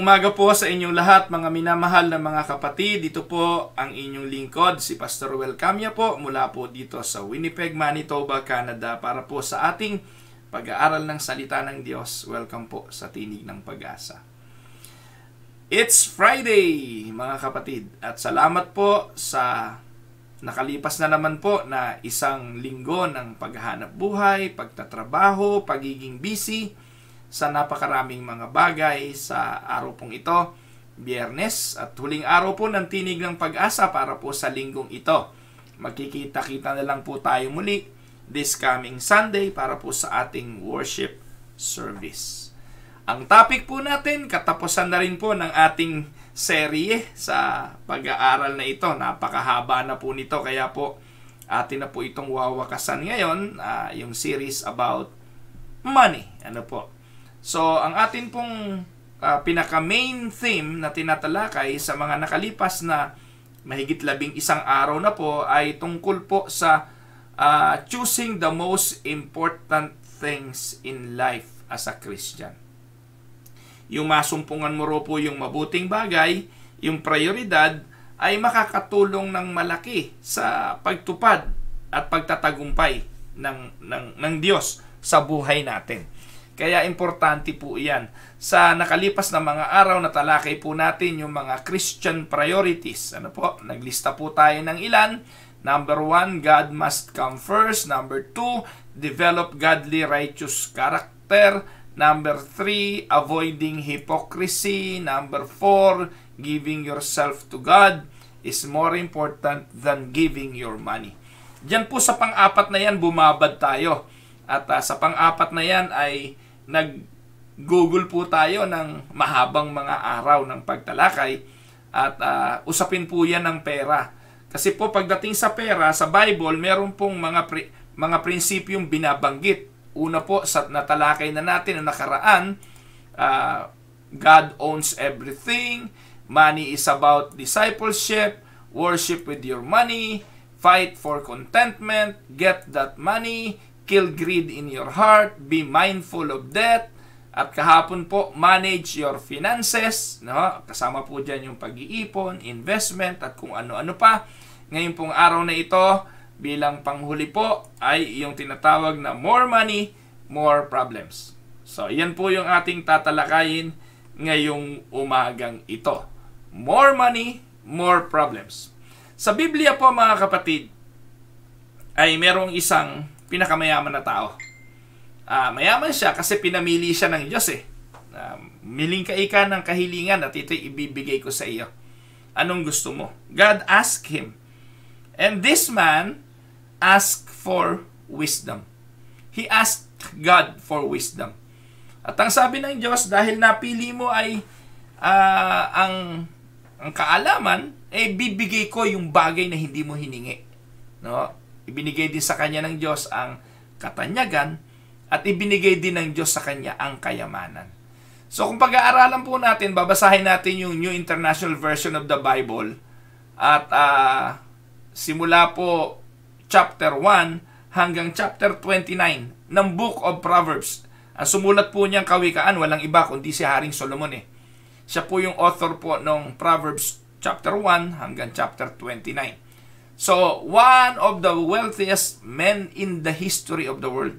Magandang umaga po sa inyong lahat mga minamahal na mga kapatid. Dito po ang inyong lingkod, si Pastor Ruel Camia po mula po dito sa Winnipeg, Manitoba, Canada para po sa ating pag-aaral ng salita ng Diyos. Welcome po sa Tinig ng Pag-asa. It's Friday mga kapatid at salamat po sa nakalipas na naman po na isang linggo ng paghahanap buhay, pagtatrabaho, pagiging busy sa napakaraming mga bagay sa araw pong ito, biyernes, at huling araw po ng tinig ng pag-asa para po sa linggong ito. Magkikita-kita na lang po tayo muli this coming Sunday para po sa ating worship service. Ang topic po natin, katapusan na rin po ng ating serye sa pag-aaral na ito. Napakahaba na po nito kaya po atin na po itong wawakasan ngayon, uh, yung series about money. Ano po? So, ang atin pong uh, pinaka-main theme na tinatalakay sa mga nakalipas na mahigit labing isang araw na po ay tungkol po sa uh, choosing the most important things in life as a Christian. Yung masumpungan mo ro po yung mabuting bagay, yung prioridad, ay makakatulong ng malaki sa pagtupad at pagtatagumpay ng, ng, ng Diyos sa buhay natin. Kaya importante po iyan. Sa nakalipas na mga araw, natalakay po natin yung mga Christian priorities. Ano po? Naglista po tayo ng ilan. Number one, God must come first. Number two, develop godly righteous character. Number three, avoiding hypocrisy. Number four, giving yourself to God is more important than giving your money. Diyan po sa pang-apat na yan, bumabad tayo. At uh, sa pang-apat na yan ay nag-google po tayo ng mahabang mga araw ng pagtalakay at uh, usapin po yan ng pera. Kasi po pagdating sa pera, sa Bible, meron pong mga, pri- mga prinsipyong binabanggit. Una po, sa natalakay na natin na nakaraan, uh, God owns everything, money is about discipleship, worship with your money, fight for contentment, get that money, kill greed in your heart, be mindful of debt, at kahapon po, manage your finances, no? kasama po dyan yung pag-iipon, investment, at kung ano-ano pa. Ngayon pong araw na ito, bilang panghuli po, ay yung tinatawag na more money, more problems. So, yan po yung ating tatalakayin ngayong umagang ito. More money, more problems. Sa Biblia po mga kapatid, ay merong isang pinakamayaman na tao. Uh, mayaman siya kasi pinamili siya ng Diyos eh. Uh, miling ka ika ng kahilingan at ito'y ibibigay ko sa iyo. Anong gusto mo? God asked him. And this man asked for wisdom. He asked God for wisdom. At ang sabi ng Diyos, dahil napili mo ay uh, ang, ang kaalaman, eh bibigay ko yung bagay na hindi mo hiningi. No? Ibinigay din sa kanya ng Diyos ang katanyagan at ibinigay din ng Diyos sa kanya ang kayamanan. So kung pag-aaralan po natin, babasahin natin yung New International Version of the Bible at uh, simula po chapter 1 hanggang chapter 29 ng Book of Proverbs. Ang sumulat po niyang kawikaan, walang iba kundi si Haring Solomon eh. Siya po yung author po ng Proverbs chapter 1 hanggang chapter 29. So, one of the wealthiest men in the history of the world.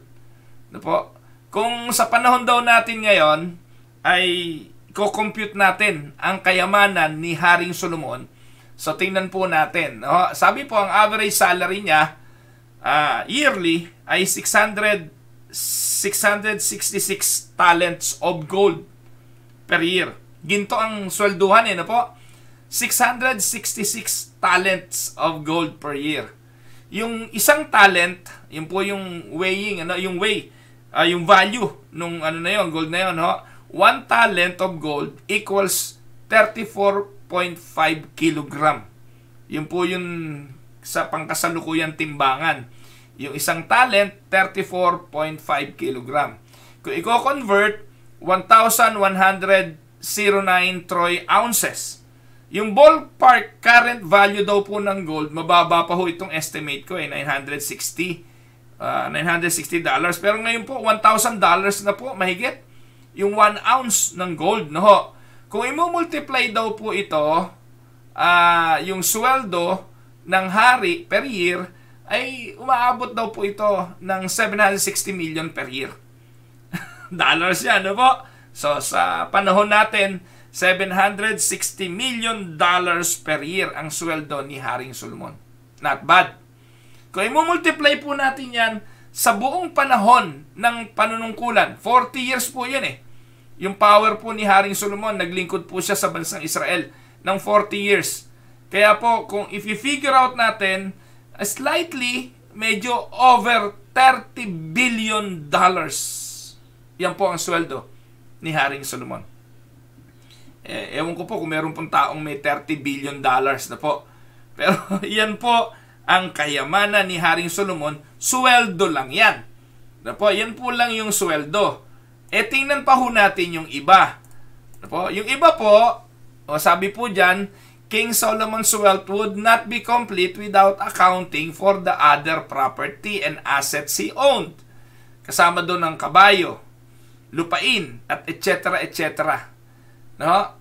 Ano po? Kung sa panahon daw natin ngayon, ay ko-compute natin ang kayamanan ni Haring Solomon. So, tingnan po natin. No? Sabi po, ang average salary niya uh, yearly ay 600, 666 talents of gold per year. Ginto ang swelduhan eh, no po? 666 talents of gold per year. Yung isang talent, yun po yung weighing, ano, yung weigh, ah, uh, yung value nung ano na yon, gold na yun, ho. One talent of gold equals 34.5 kilogram. Yun po yung sa pangkasalukuyang timbangan. Yung isang talent, 34.5 kilogram. Kung i-convert, 1,109 troy ounces. Yung ballpark current value daw po ng gold, mababa pa ho itong estimate ko eh, 960. Uh, 960 dollars. Pero ngayon po, 1,000 dollars na po, mahigit. Yung 1 ounce ng gold, no ho. Kung i-multiply daw po ito, uh, yung sweldo ng hari per year, ay umaabot daw po ito ng 760 million per year. dollars yan, no po? So, sa panahon natin, 760 million dollars per year ang sweldo ni Haring Solomon. Not bad. Kung i-multiply po natin yan sa buong panahon ng panunungkulan, 40 years po yun eh. Yung power po ni Haring Solomon, naglingkod po siya sa bansang Israel ng 40 years. Kaya po, kung if you figure out natin, slightly, medyo over 30 billion dollars. Yan po ang sweldo ni Haring Solomon. Eh, ewan ko po kung meron pong taong may 30 billion dollars na po. Pero yan po ang kayamanan ni Haring Solomon. Sweldo lang yan. Na po, yan po lang yung sweldo. E tingnan pa ho natin yung iba. Na po, yung iba po, o sabi po dyan, King Solomon's wealth would not be complete without accounting for the other property and assets he owned. Kasama doon ang kabayo, lupain, at etc. etc. No?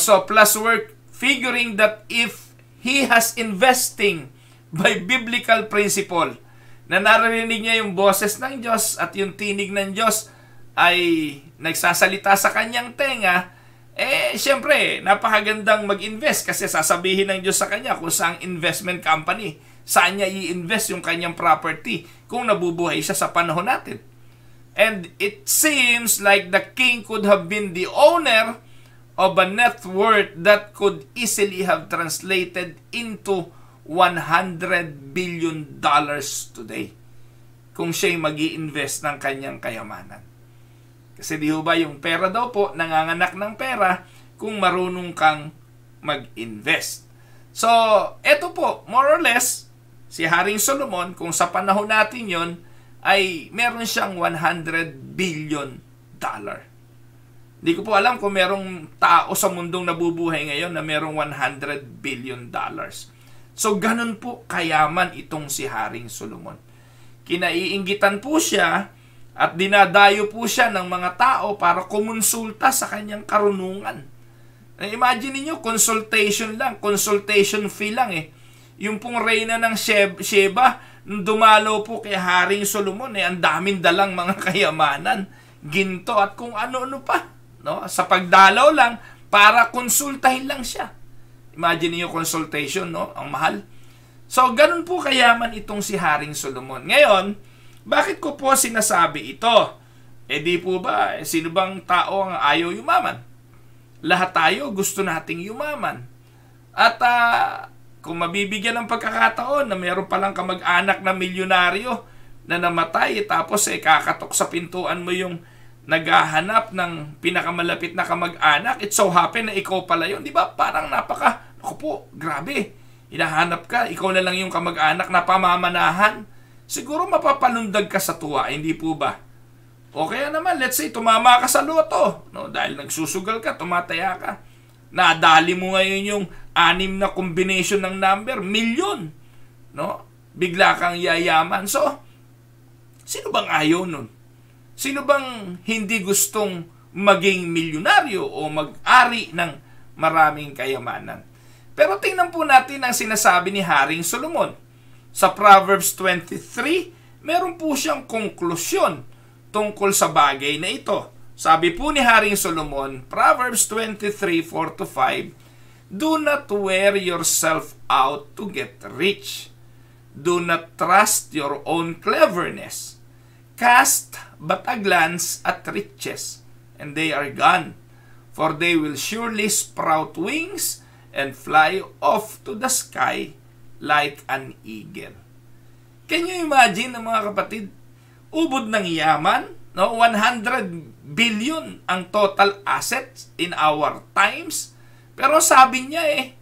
So, plus work, figuring that if he has investing by biblical principle, na naririnig niya yung boses ng Diyos at yung tinig ng Diyos ay nagsasalita sa kanyang tenga, eh, syempre, napakagandang mag-invest kasi sasabihin ng Diyos sa kanya kung saan investment company, saan niya i-invest yung kanyang property kung nabubuhay siya sa panahon natin. And it seems like the king could have been the owner of a net worth that could easily have translated into 100 billion dollars today kung siya'y mag invest ng kanyang kayamanan. Kasi di ba yung pera daw po, nanganganak ng pera kung marunong kang mag-invest. So, eto po, more or less, si Haring Solomon, kung sa panahon natin yon ay meron siyang 100 billion dollar. Hindi ko po alam kung merong tao sa mundong nabubuhay ngayon na merong 100 billion dollars. So, ganun po kayaman itong si Haring Solomon. Kinaiinggitan po siya at dinadayo po siya ng mga tao para kumonsulta sa kanyang karunungan. Eh, imagine niyo consultation lang, consultation fee lang eh. Yung pong reyna ng Sheba, dumalo po kay Haring Solomon eh, ang daming dalang mga kayamanan, ginto at kung ano-ano pa. No? Sa pagdalaw lang, para konsultahin lang siya. Imagine niyo consultation, no? Ang mahal. So, ganun po kayaman itong si Haring Solomon. Ngayon, bakit ko po sinasabi ito? Eh di po ba, eh, sino bang tao ang ayaw yumaman? Lahat tayo gusto nating yumaman. At uh, kung mabibigyan ng pagkakataon na meron palang kamag-anak na milyonaryo na namatay, tapos eh, kakatok sa pintuan mo yung naghahanap ng pinakamalapit na kamag-anak, it so happen na ikaw pala yun, di ba? Parang napaka, ako po, grabe. Hinahanap ka, ikaw na lang yung kamag-anak na pamamanahan. Siguro mapapalundag ka sa tuwa, hindi po ba? O kaya naman, let's say, tumama ka sa loto. No? Dahil nagsusugal ka, tumataya ka. Nadali mo ngayon yung anim na combination ng number, milyon. No? Bigla kang yayaman. So, sino bang ayaw nun? Sino bang hindi gustong maging milyonaryo o mag-ari ng maraming kayamanan? Pero tingnan po natin ang sinasabi ni Haring Solomon. Sa Proverbs 23, meron po siyang konklusyon tungkol sa bagay na ito. Sabi po ni Haring Solomon, Proverbs 23, 4 5, Do not wear yourself out to get rich. Do not trust your own cleverness. Cast but a glance at riches, and they are gone. For they will surely sprout wings and fly off to the sky like an eagle. Can you imagine, mga kapatid, ubod ng yaman, no? 100 billion ang total assets in our times. Pero sabi niya eh,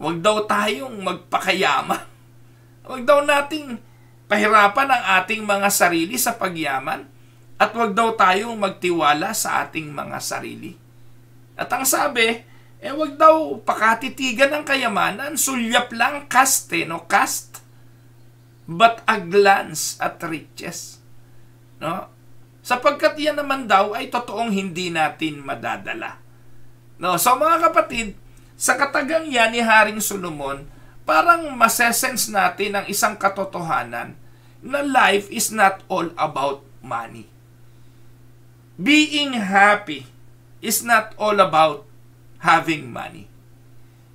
wag daw tayong magpakayaman. Wag daw nating pahirapan ang ating mga sarili sa pagyaman at wag daw tayong magtiwala sa ating mga sarili. At ang sabi, eh wag daw pakatitigan ng kayamanan, sulyap lang kaste, eh, no? Cast, but a glance at riches. No? Sapagkat yan naman daw ay totoong hindi natin madadala. No? So mga kapatid, sa katagang yan ni Haring Solomon, parang masesense natin ang isang katotohanan na life is not all about money. Being happy is not all about having money.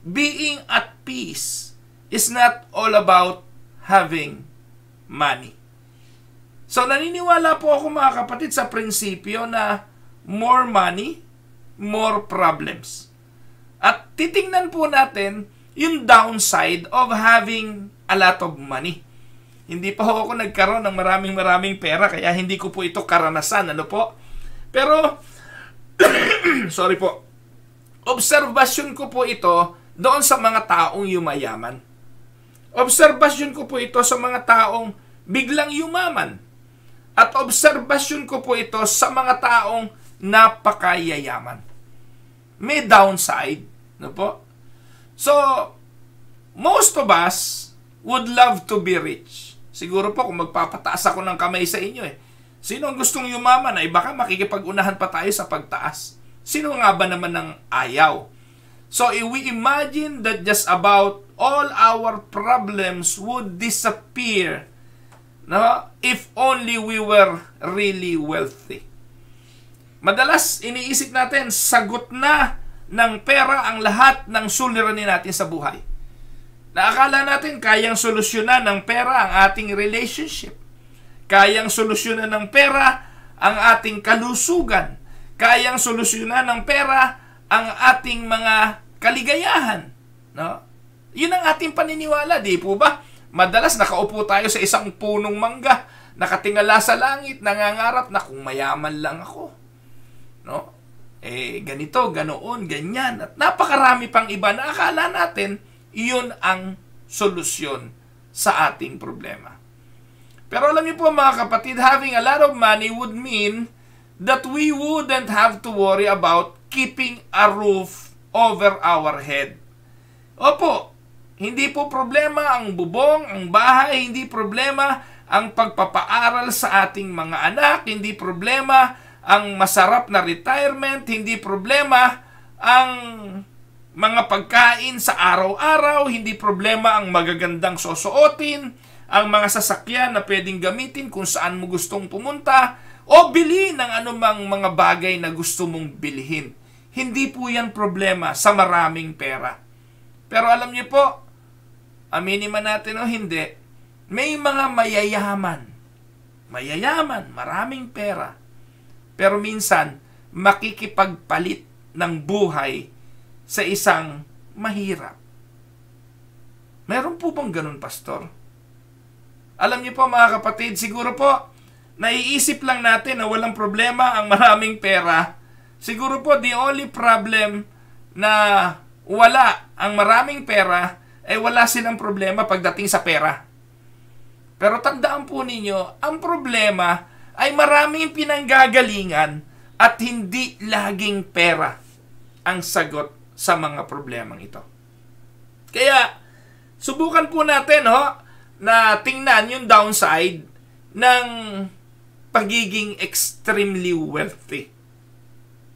Being at peace is not all about having money. So naniniwala po ako mga kapatid sa prinsipyo na more money, more problems. At titingnan po natin yung downside of having a lot of money. Hindi pa ako nagkaroon ng maraming maraming pera kaya hindi ko po ito karanasan, ano po? Pero sorry po. observation ko po ito doon sa mga taong yumayaman. Observation ko po ito sa mga taong biglang yumaman. At observation ko po ito sa mga taong napakayayaman. May downside, no po? So, most of us would love to be rich. Siguro po kung magpapataas ako ng kamay sa inyo eh. Sino ang gustong yumaman ay baka makikipagunahan pa tayo sa pagtaas. Sino nga ba naman ang ayaw? So we imagine that just about all our problems would disappear no? if only we were really wealthy. Madalas iniisip natin, sagot na ng pera ang lahat ng suliranin natin sa buhay. Naakala natin kayang solusyonan ng pera ang ating relationship. Kayang solusyonan ng pera ang ating kalusugan. Kayang solusyonan ng pera ang ating mga kaligayahan. No? Yun ang ating paniniwala, di po ba? Madalas nakaupo tayo sa isang punong mangga, nakatingala sa langit, nangangarap na kung mayaman lang ako. No? eh, ganito, ganoon, ganyan, at napakarami pang iba na akala natin, iyon ang solusyon sa ating problema. Pero alam niyo po mga kapatid, having a lot of money would mean that we wouldn't have to worry about keeping a roof over our head. Opo, hindi po problema ang bubong, ang bahay, hindi problema ang pagpapaaral sa ating mga anak, hindi problema ang masarap na retirement, hindi problema ang mga pagkain sa araw-araw, hindi problema ang magagandang susuotin, ang mga sasakyan na pwedeng gamitin kung saan mo gustong pumunta, o bilhin ng anumang mga bagay na gusto mong bilhin. Hindi po yan problema sa maraming pera. Pero alam niyo po, aminin man natin o hindi, may mga mayayaman, mayayaman, maraming pera, pero minsan, makikipagpalit ng buhay sa isang mahirap. Meron po bang ganun, Pastor? Alam niyo po mga kapatid, siguro po, naiisip lang natin na walang problema ang maraming pera. Siguro po, the only problem na wala ang maraming pera ay eh wala silang problema pagdating sa pera. Pero tandaan po ninyo, ang problema ay maraming pinanggagalingan at hindi laging pera ang sagot sa mga problemang ito. Kaya, subukan po natin ho, na tingnan yung downside ng pagiging extremely wealthy.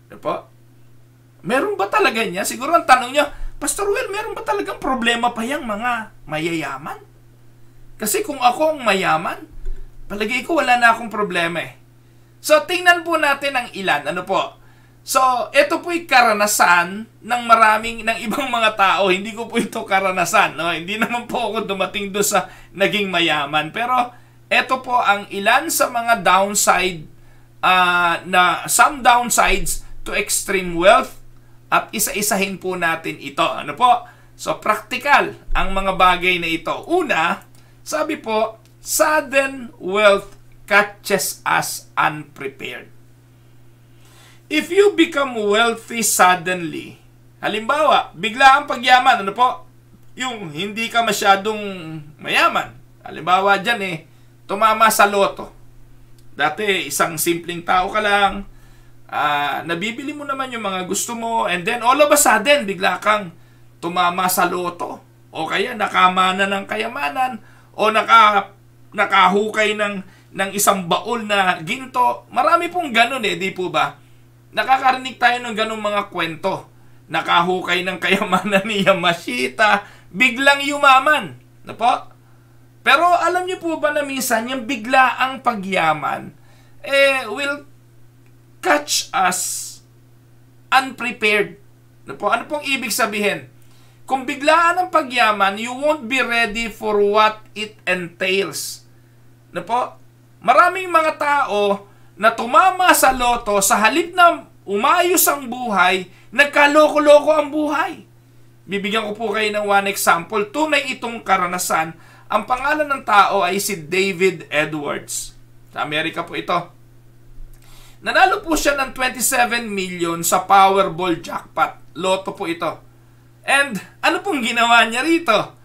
Ano po? Meron ba talaga niya? Siguro ang tanong niya, Pastor Will, meron ba talagang problema pa yung mga mayayaman? Kasi kung ako ang mayaman, Palagay ko wala na akong problema eh. So, tingnan po natin ang ilan. Ano po? So, ito po'y karanasan ng maraming, ng ibang mga tao. Hindi ko po ito karanasan. No? Hindi naman po ako dumating do sa naging mayaman. Pero, ito po ang ilan sa mga downside, uh, na some downsides to extreme wealth. At isa-isahin po natin ito. Ano po? So, practical ang mga bagay na ito. Una, sabi po, Sudden wealth catches us unprepared. If you become wealthy suddenly, halimbawa, bigla ang pagyaman, ano po? Yung hindi ka masyadong mayaman. Halimbawa dyan eh, tumama sa loto. Dati, isang simpleng tao ka lang, uh, nabibili mo naman yung mga gusto mo, and then all of a sudden, bigla kang tumama sa loto. O kaya nakamana ng kayamanan, o naka nakahukay ng, ng isang baol na ginto. Marami pong ganun eh, di po ba? Nakakarinig tayo ng ganung mga kwento. Nakahukay ng kayamanan ni Yamashita, biglang yumaman. Na po? Pero alam niyo po ba na minsan yung bigla ang pagyaman eh will catch us unprepared. Ano po? Ano pong ibig sabihin? Kung biglaan ang pagyaman, you won't be ready for what it entails. Na ano po, maraming mga tao na tumama sa loto sa halip na umayos ang buhay, nagkaloko-loko ang buhay. Bibigyan ko po kayo ng one example. Tunay itong karanasan. Ang pangalan ng tao ay si David Edwards. Sa Amerika po ito. Nanalo po siya ng 27 million sa Powerball jackpot. Loto po ito. And ano pong ginawa niya rito?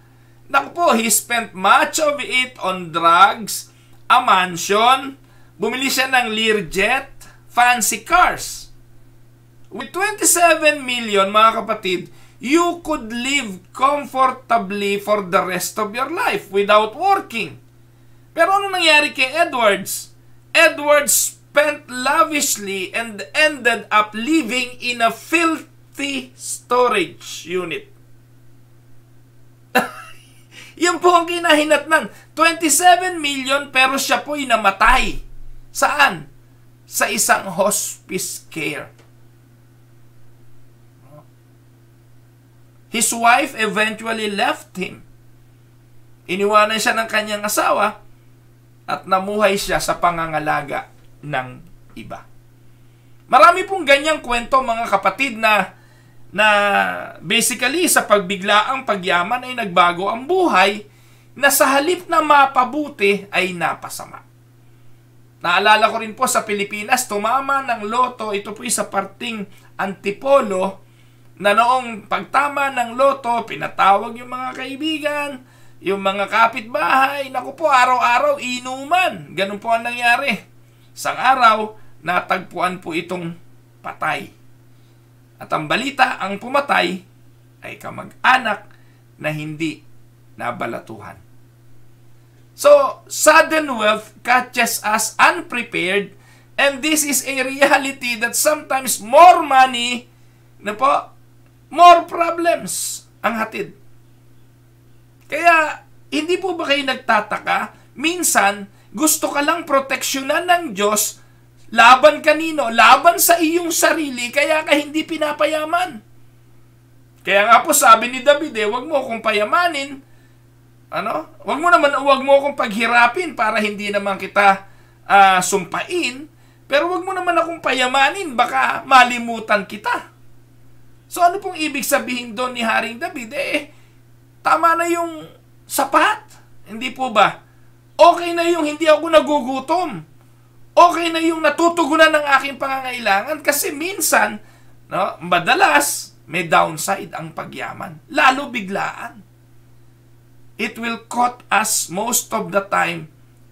Naku po, he spent much of it on drugs, a mansion, bumili siya ng Learjet, fancy cars. With 27 million, mga kapatid, you could live comfortably for the rest of your life without working. Pero ano nangyari kay Edwards? Edwards spent lavishly and ended up living in a filthy empty storage unit. yung po ang kinahinatnan. 27 million pero siya po'y namatay. Saan? Sa isang hospice care. His wife eventually left him. Iniwanan siya ng kanyang asawa at namuhay siya sa pangangalaga ng iba. Marami pong ganyang kwento mga kapatid na na basically sa pagbiglaang pagyaman ay nagbago ang buhay na sa halip na mapabuti ay napasama. Naalala ko rin po sa Pilipinas, tumama ng loto, ito po sa parting antipolo na noong pagtama ng loto, pinatawag yung mga kaibigan, yung mga kapitbahay, naku po, araw-araw, inuman. Ganun po ang nangyari. Sang araw, natagpuan po itong patay. At ang balita ang pumatay ay kamag-anak na hindi nabalatuhan. So, sudden wealth catches us unprepared and this is a reality that sometimes more money na po, more problems ang hatid. Kaya, hindi po ba kayo nagtataka? Minsan, gusto ka lang proteksyonan ng Diyos Laban kanino? Laban sa iyong sarili, kaya ka hindi pinapayaman. Kaya nga po sabi ni David, eh, wag mo akong payamanin. Ano? Wag mo naman, wag mo akong paghirapin para hindi naman kita uh, sumpain. Pero wag mo naman akong payamanin, baka malimutan kita. So ano pong ibig sabihin doon ni Haring David? Eh, tama na yung sapat. Hindi po ba? Okay na yung hindi ako nagugutom okay na yung natutugunan ng aking pangangailangan kasi minsan, no, madalas, may downside ang pagyaman. Lalo biglaan. It will caught us most of the time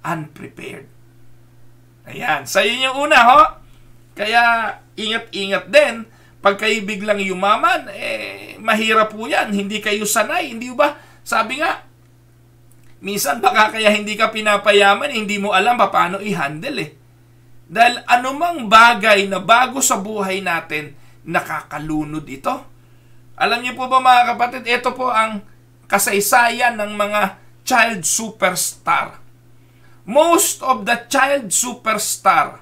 unprepared. Ayan. Sa inyo una, ho? Kaya, ingat-ingat din. Pag kayo biglang yumaman, eh, mahirap po yan. Hindi kayo sanay. Hindi ba? Sabi nga, minsan baka kaya hindi ka pinapayaman, hindi mo alam pa paano i-handle eh. Dahil anumang bagay na bago sa buhay natin, nakakalunod ito. Alam niyo po ba mga kapatid, ito po ang kasaysayan ng mga child superstar. Most of the child superstar,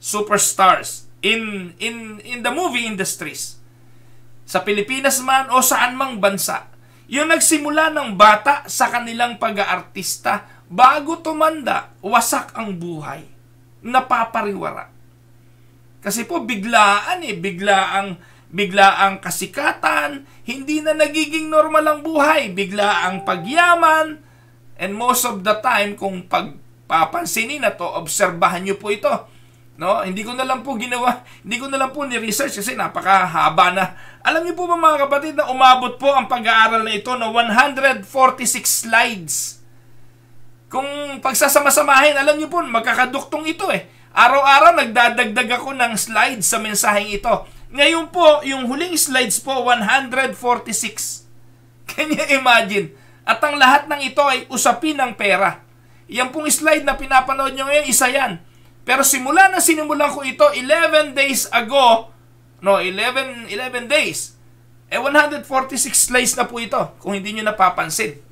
superstars in in in the movie industries sa Pilipinas man o saan mang bansa, yung nagsimula ng bata sa kanilang pag-aartista bago tumanda, wasak ang buhay napapariwara. Kasi po biglaan eh, biglaang biglaang kasikatan, hindi na nagiging normal ang buhay, biglaang pagyaman, and most of the time kung pagpapansinin na to, obserbahan niyo po ito. No, hindi ko na lang po ginawa, hindi ko na lang po ni-research kasi napakahaba na. Alam niyo po ba mga kapatid na umabot po ang pag-aaral na ito na 146 slides. Kung pagsasamasamahin, alam niyo po, magkakaduktong ito eh. Araw-araw nagdadagdag ako ng slides sa mensaheng ito. Ngayon po, yung huling slides po, 146. Can you imagine? At ang lahat ng ito ay usapin ng pera. Yan pong slide na pinapanood nyo ngayon, isa yan. Pero simula na sinimulan ko ito, 11 days ago, no, 11, 11 days, eh 146 slides na po ito, kung hindi nyo napapansin.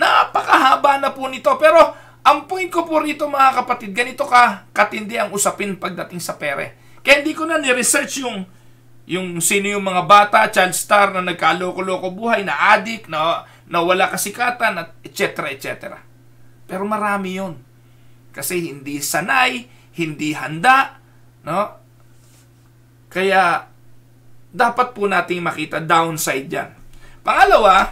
Napakahaba na po nito. Pero ang point ko po rito mga kapatid, ganito ka katindi ang usapin pagdating sa pere. Kaya hindi ko na ni-research yung yung sino yung mga bata, child star na nagkaloko-loko buhay, na adik, na, na wala kasikatan, at et cetera, et cetera. Pero marami yon Kasi hindi sanay, hindi handa, no? Kaya, dapat po nating makita downside yan. Pangalawa,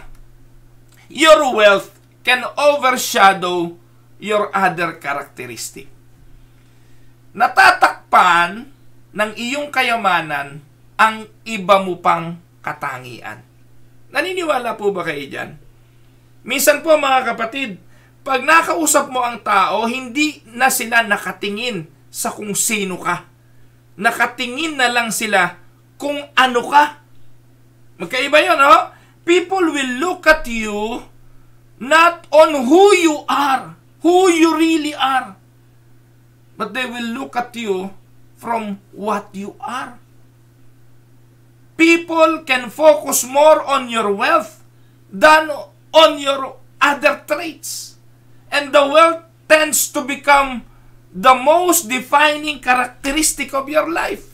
your wealth can overshadow your other characteristic. Natatakpan ng iyong kayamanan ang iba mo pang katangian. Naniniwala po ba kayo dyan? Minsan po mga kapatid, pag nakausap mo ang tao, hindi na sila nakatingin sa kung sino ka. Nakatingin na lang sila kung ano ka. Magkaiba yun, no? People will look at you Not on who you are, who you really are. But they will look at you from what you are. People can focus more on your wealth than on your other traits. And the wealth tends to become the most defining characteristic of your life.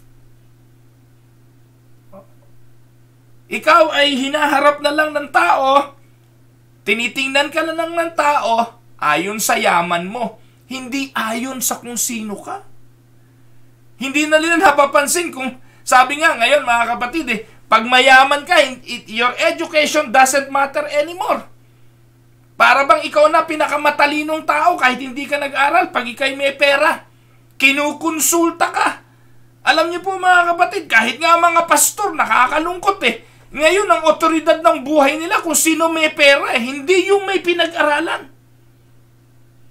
Ikaw ay hinaharap na lang ng tao Tinitingnan ka lang ng tao ayon sa yaman mo, hindi ayon sa kung sino ka. Hindi na nila napapansin kung, sabi nga ngayon mga kapatid eh, pag mayaman ka, your education doesn't matter anymore. Para bang ikaw na pinakamatalinong tao kahit hindi ka nag-aral, pag ikay may pera, kinukonsulta ka. Alam niyo po mga kapatid, kahit nga mga pastor, nakakalungkot eh ngayon, ang otoridad ng buhay nila kung sino may pera, eh, hindi yung may pinag-aralan.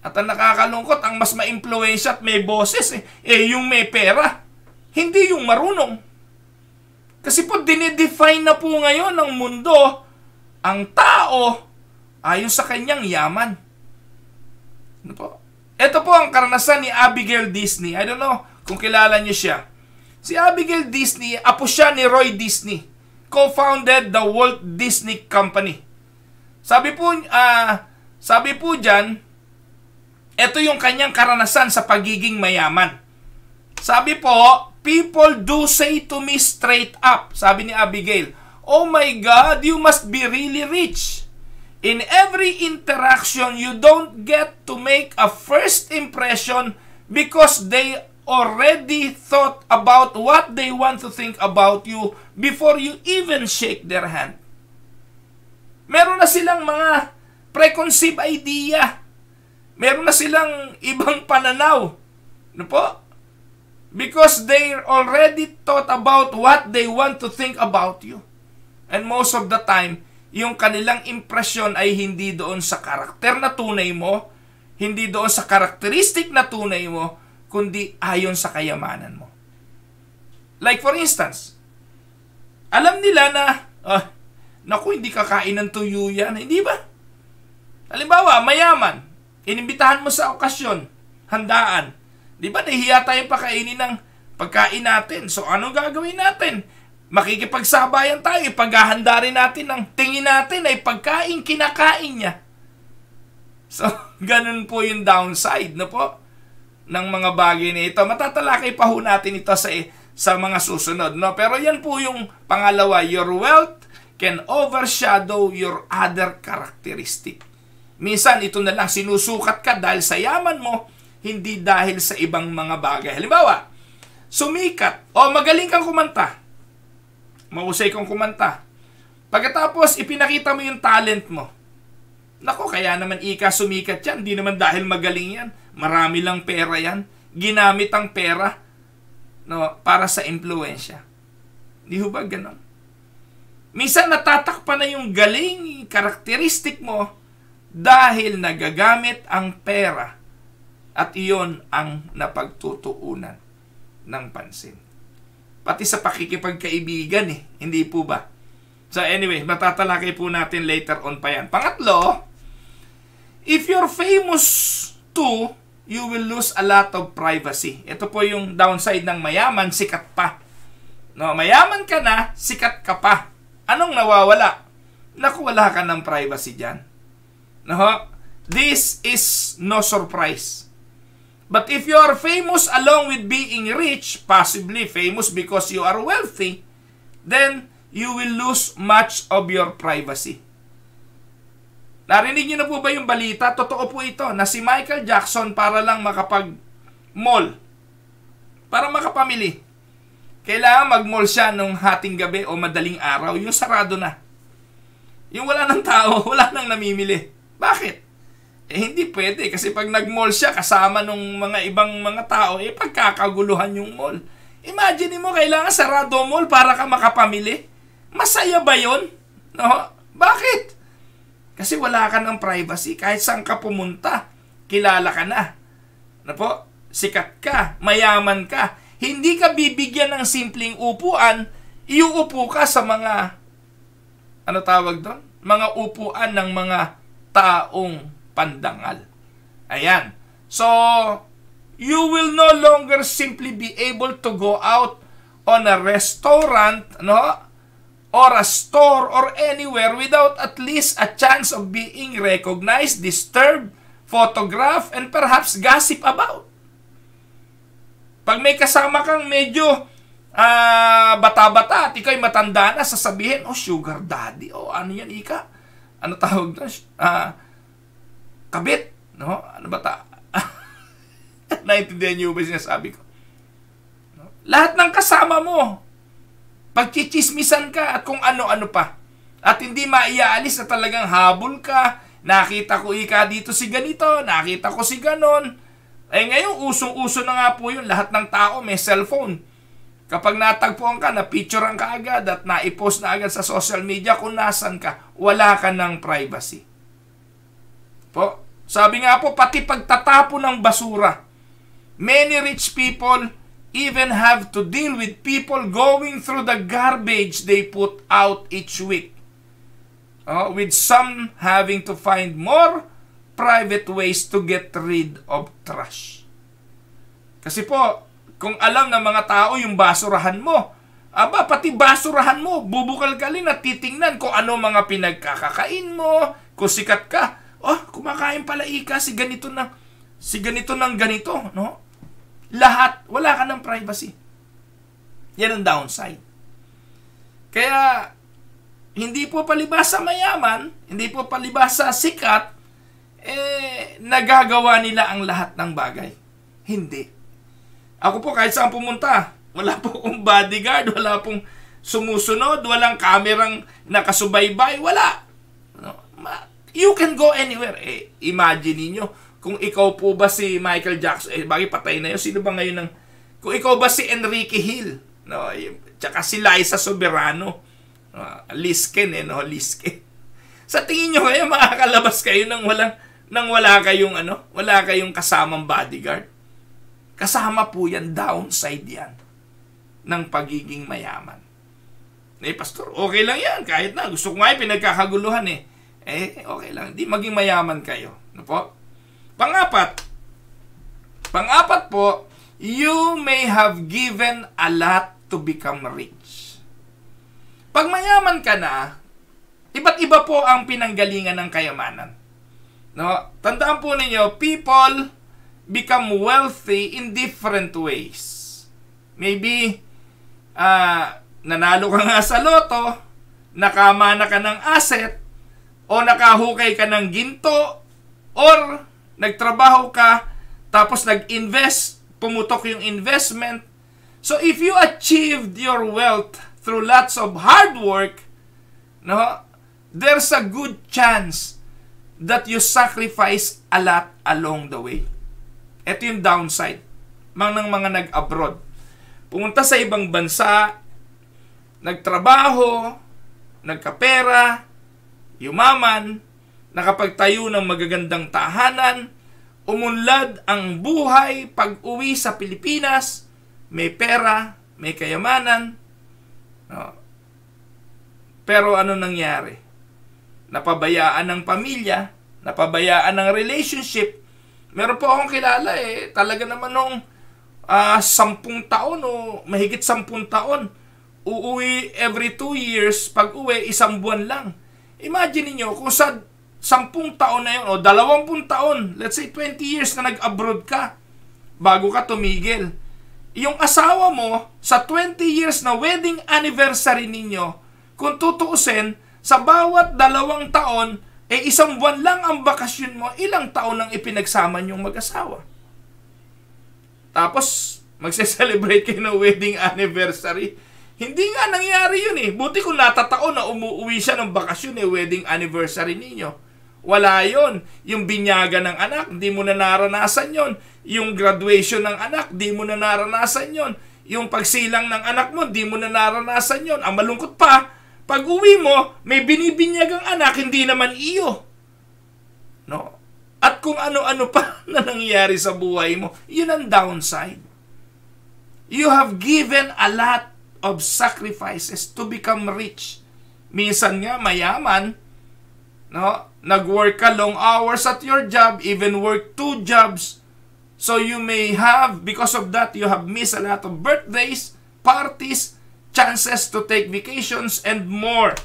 At ang nakakalungkot, ang mas ma-impluensya at may boses, eh, eh yung may pera, hindi yung marunong. Kasi po, dinidefine na po ngayon ng mundo ang tao ayon sa kanyang yaman. Ano po? Ito po ang karanasan ni Abigail Disney. I don't know kung kilala niyo siya. Si Abigail Disney, apo siya ni Roy Disney co-founded the Walt Disney Company. Sabi po, uh, sabi po dyan, ito yung kanyang karanasan sa pagiging mayaman. Sabi po, people do say to me straight up, sabi ni Abigail, Oh my God, you must be really rich. In every interaction, you don't get to make a first impression because they already thought about what they want to think about you before you even shake their hand. Meron na silang mga preconceived idea. Meron na silang ibang pananaw. Ano po? Because they already thought about what they want to think about you. And most of the time, yung kanilang impresyon ay hindi doon sa karakter na tunay mo, hindi doon sa karakteristik na tunay mo, kundi ayon sa kayamanan mo. Like for instance, alam nila na, ah, naku, hindi kakain ng tuyo yan. Hindi ba? Halimbawa, mayaman, inimbitahan mo sa okasyon, handaan. Di ba, nahihiya tayong pakainin ng pagkain natin. So, anong gagawin natin? Makikipagsabayan tayo, ipaghahanda rin natin ng tingin natin ay pagkain, kinakain niya. So, ganun po yung downside, no po, ng mga bagay na ito. Matatalakay pa ho natin ito sa sa mga susunod. No? Pero yan po yung pangalawa, your wealth can overshadow your other characteristic. Minsan ito na lang sinusukat ka dahil sa yaman mo, hindi dahil sa ibang mga bagay. Halimbawa, sumikat o magaling kang kumanta. mausay kang kumanta. Pagkatapos, ipinakita mo yung talent mo. Nako, kaya naman ika sumikat yan. Hindi naman dahil magaling yan. Marami lang pera yan. Ginamit ang pera no, para sa impluensya. Di ba ganun? Minsan natatakpan na yung galing karakteristik mo dahil nagagamit ang pera at iyon ang napagtutuunan ng pansin. Pati sa pakikipagkaibigan eh, hindi po ba? So anyway, matatalakay po natin later on pa yan. Pangatlo, if you're famous to you will lose a lot of privacy. Ito po yung downside ng mayaman, sikat pa. No, mayaman ka na, sikat ka pa. Anong nawawala? Naku, wala ka ng privacy diyan. No? This is no surprise. But if you are famous along with being rich, possibly famous because you are wealthy, then you will lose much of your privacy. Narinig niyo na po ba yung balita? Totoo po ito na si Michael Jackson para lang makapag-mall, para makapamili, kailangan mag-mall siya nung hating gabi o madaling araw, yung sarado na. Yung wala ng tao, wala nang namimili. Bakit? Eh hindi pwede kasi pag nag-mall siya kasama nung mga ibang mga tao, eh pagkakaguluhan yung mall. Imagine mo, kailangan sarado mall para ka makapamili. Masaya ba yon? No? Bakit? Kasi wala ka ng privacy. Kahit saan ka pumunta, kilala ka na. Ano po? Sikat ka, mayaman ka. Hindi ka bibigyan ng simpleng upuan, iuupo ka sa mga, ano tawag doon? Mga upuan ng mga taong pandangal. Ayan. So, you will no longer simply be able to go out on a restaurant, no? or a store or anywhere without at least a chance of being recognized, disturbed, photographed, and perhaps gossip about. Pag may kasama kang medyo uh, bata-bata at ikaw'y matanda na, sasabihin, oh, sugar daddy, oh, ano yan, ika? Ano tawag na? Uh, kabit, no? Ano ba ta? Naintindihan niyo ba sinasabi ko? No? Lahat ng kasama mo, Pagchichismisan ka at kung ano-ano pa. At hindi maialis na talagang habol ka. Nakita ko ika dito si ganito, nakita ko si ganon. Eh ngayon, usong-uso na nga po yun. Lahat ng tao may cellphone. Kapag natagpuan ka, na-picture napicturean ka agad at na-post na agad sa social media kung nasan ka, wala ka ng privacy. Po, sabi nga po, pati pagtatapon ng basura. Many rich people even have to deal with people going through the garbage they put out each week. Uh, with some having to find more private ways to get rid of trash. Kasi po, kung alam ng mga tao yung basurahan mo, aba, pati basurahan mo, bubukal ka rin at titingnan kung ano mga pinagkakakain mo, kung sikat ka, oh, kumakain pala ika si ganito na, si ganito ng ganito, no? Lahat. Wala ka ng privacy. Yan ang downside. Kaya, hindi po palibasa mayaman, hindi po palibasa sikat, eh, nagagawa nila ang lahat ng bagay. Hindi. Ako po kahit saan pumunta, wala po akong bodyguard, wala pong sumusunod, walang kamerang nakasubaybay, wala. You can go anywhere. Eh, imagine niyo kung ikaw po ba si Michael Jackson, eh bakit patay na yun? Sino ba ngayon ng... Kung ikaw ba si Enrique Hill, no, tsaka si Liza Soberano, uh, Lisken eh, no, Lisken. Sa tingin nyo ngayon, makakalabas kayo nang walang, nang wala kayong ano, wala kayong kasamang bodyguard. Kasama po yan, downside yan ng pagiging mayaman. Eh, pastor, okay lang yan. Kahit na, gusto ko nga pinagkakaguluhan eh. Eh, okay lang. Di maging mayaman kayo. no po? Pangapat, pangapat po, you may have given a lot to become rich. Pag mayaman ka na, iba't iba po ang pinanggalingan ng kayamanan. No? Tandaan po ninyo, people become wealthy in different ways. Maybe, uh, nanalo ka nga sa loto, nakamana ka ng asset, o nakahukay ka ng ginto, or nagtrabaho ka, tapos nag-invest, pumutok yung investment. So if you achieved your wealth through lots of hard work, no, there's a good chance that you sacrifice a lot along the way. Ito yung downside mang ng mga nag-abroad. Pumunta sa ibang bansa, nagtrabaho, nagkapera, yumaman, nakapagtayo ng magagandang tahanan, umunlad ang buhay pag-uwi sa Pilipinas, may pera, may kayamanan. No. Pero ano nangyari? Napabayaan ng pamilya, napabayaan ng relationship. Meron po akong kilala eh, talaga naman nung uh, sampung taon o mahigit sampung taon, uuwi every two years, pag uwi, isang buwan lang. Imagine niyo kung sa sampung taon na yun, o dalawampung taon, let's say 20 years na nag-abroad ka, bago ka tumigil. Yung asawa mo, sa 20 years na wedding anniversary ninyo, kung tutuusin, sa bawat dalawang taon, eh isang buwan lang ang bakasyon mo, ilang taon ang ipinagsama niyong mag-asawa. Tapos, magse-celebrate kayo ng wedding anniversary. Hindi nga nangyari yun eh. Buti kung natataon na umuwi siya ng bakasyon eh, wedding anniversary ninyo. Wala yon Yung binyaga ng anak, di mo na naranasan yon Yung graduation ng anak, di mo na naranasan yon Yung pagsilang ng anak mo, di mo na naranasan yon Ang malungkot pa, pag uwi mo, may binibinyagang anak, hindi naman iyo. No? At kung ano-ano pa na nangyari sa buhay mo, yun ang downside. You have given a lot of sacrifices to become rich. Minsan nga mayaman, no? nag-work ka long hours at your job, even work two jobs. So you may have, because of that, you have missed a lot of birthdays, parties, chances to take vacations, and more.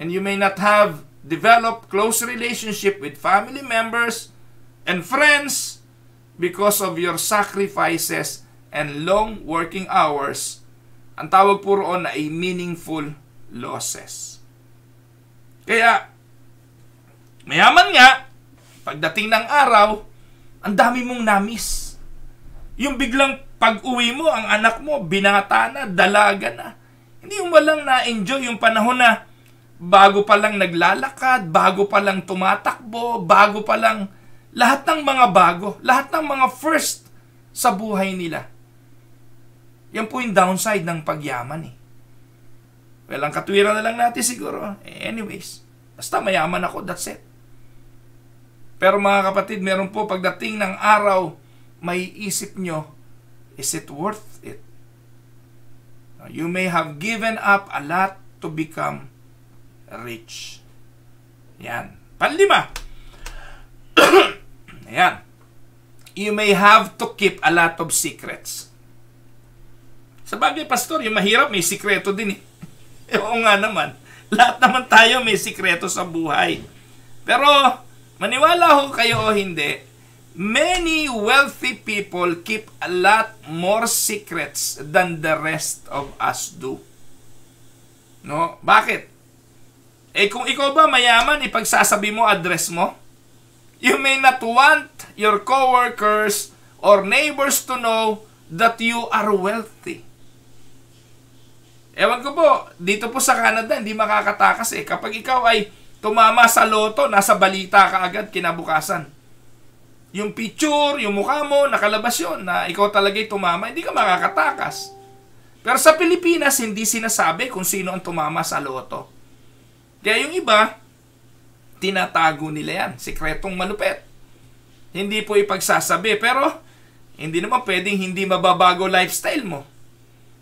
And you may not have developed close relationship with family members and friends because of your sacrifices and long working hours. Ang tawag po roon ay meaningful losses. Kaya, Mayaman nga, pagdating ng araw, ang dami mong namis. Yung biglang pag-uwi mo, ang anak mo, binata na, dalaga na. Hindi yung walang na-enjoy yung panahon na bago pa lang naglalakad, bago pa lang tumatakbo, bago pa lang lahat ng mga bago, lahat ng mga first sa buhay nila. Yan po yung downside ng pagyaman eh. Well, ang katwiran na lang natin siguro. Anyways, basta mayaman ako, that's it. Pero mga kapatid, meron po pagdating ng araw, may isip nyo, is it worth it? You may have given up a lot to become rich. Yan. Panlima. Yan. You may have to keep a lot of secrets. Sa bagay, pastor, yung mahirap, may sikreto din eh. Oo nga naman. Lahat naman tayo may sikreto sa buhay. Pero, maniwala ho kayo o hindi, many wealthy people keep a lot more secrets than the rest of us do. No? Bakit? Eh kung ikaw ba mayaman, ipagsasabi mo address mo? You may not want your coworkers or neighbors to know that you are wealthy. Ewan ko po, dito po sa Canada, hindi makakatakas eh. Kapag ikaw ay Tumama sa loto, nasa balita ka agad kinabukasan. Yung picture, yung mukha mo, nakalabas yon na ikaw talaga'y tumama, hindi ka makakatakas. Pero sa Pilipinas, hindi sinasabi kung sino ang tumama sa loto. Kaya yung iba, tinatago nila yan. Sikretong malupet. Hindi po ipagsasabi. Pero, hindi naman pwedeng hindi mababago lifestyle mo.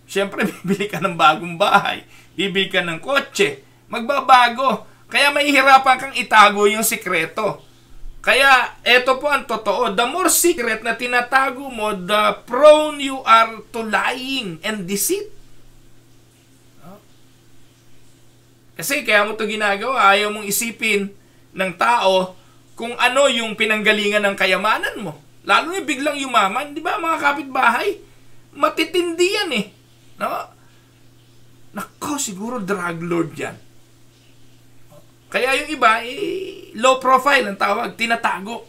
Siyempre, bibili ka ng bagong bahay. Bibili ka ng kotse. Magbabago. Kaya mahihirapan kang itago yung sikreto. Kaya ito po ang totoo, the more secret na tinatago mo, the prone you are to lying and deceit. Kasi kaya mo to ginagawa, ayaw mong isipin ng tao kung ano yung pinanggalingan ng kayamanan mo. Lalo na biglang yumaman, di ba mga kapitbahay? Matitindi yan eh. No? Nako, siguro drug lord yan. Kaya yung iba, eh, low profile ang tawag, tinatago.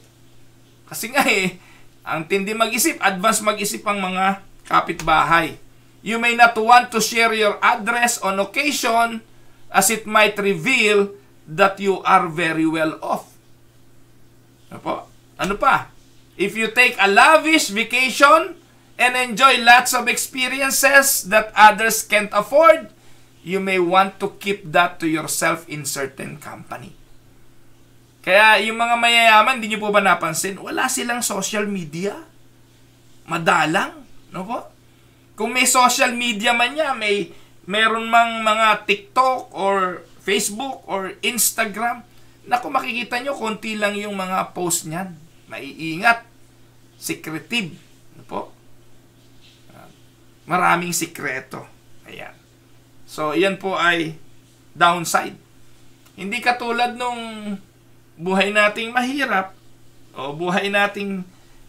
Kasi nga eh, ang tindi mag-isip, advance mag-isip ang mga kapitbahay. You may not want to share your address on occasion as it might reveal that you are very well off. Apo? Ano, ano pa? If you take a lavish vacation and enjoy lots of experiences that others can't afford, you may want to keep that to yourself in certain company. Kaya yung mga mayayaman, hindi nyo po ba napansin? Wala silang social media. Madalang. No po? Kung may social media man niya, may meron mang mga TikTok or Facebook or Instagram, naku makikita nyo, konti lang yung mga post niyan. Maiingat. Secretive. No po? Ah, maraming sikreto. Ayan. So, iyan po ay downside. Hindi katulad nung buhay nating mahirap o buhay nating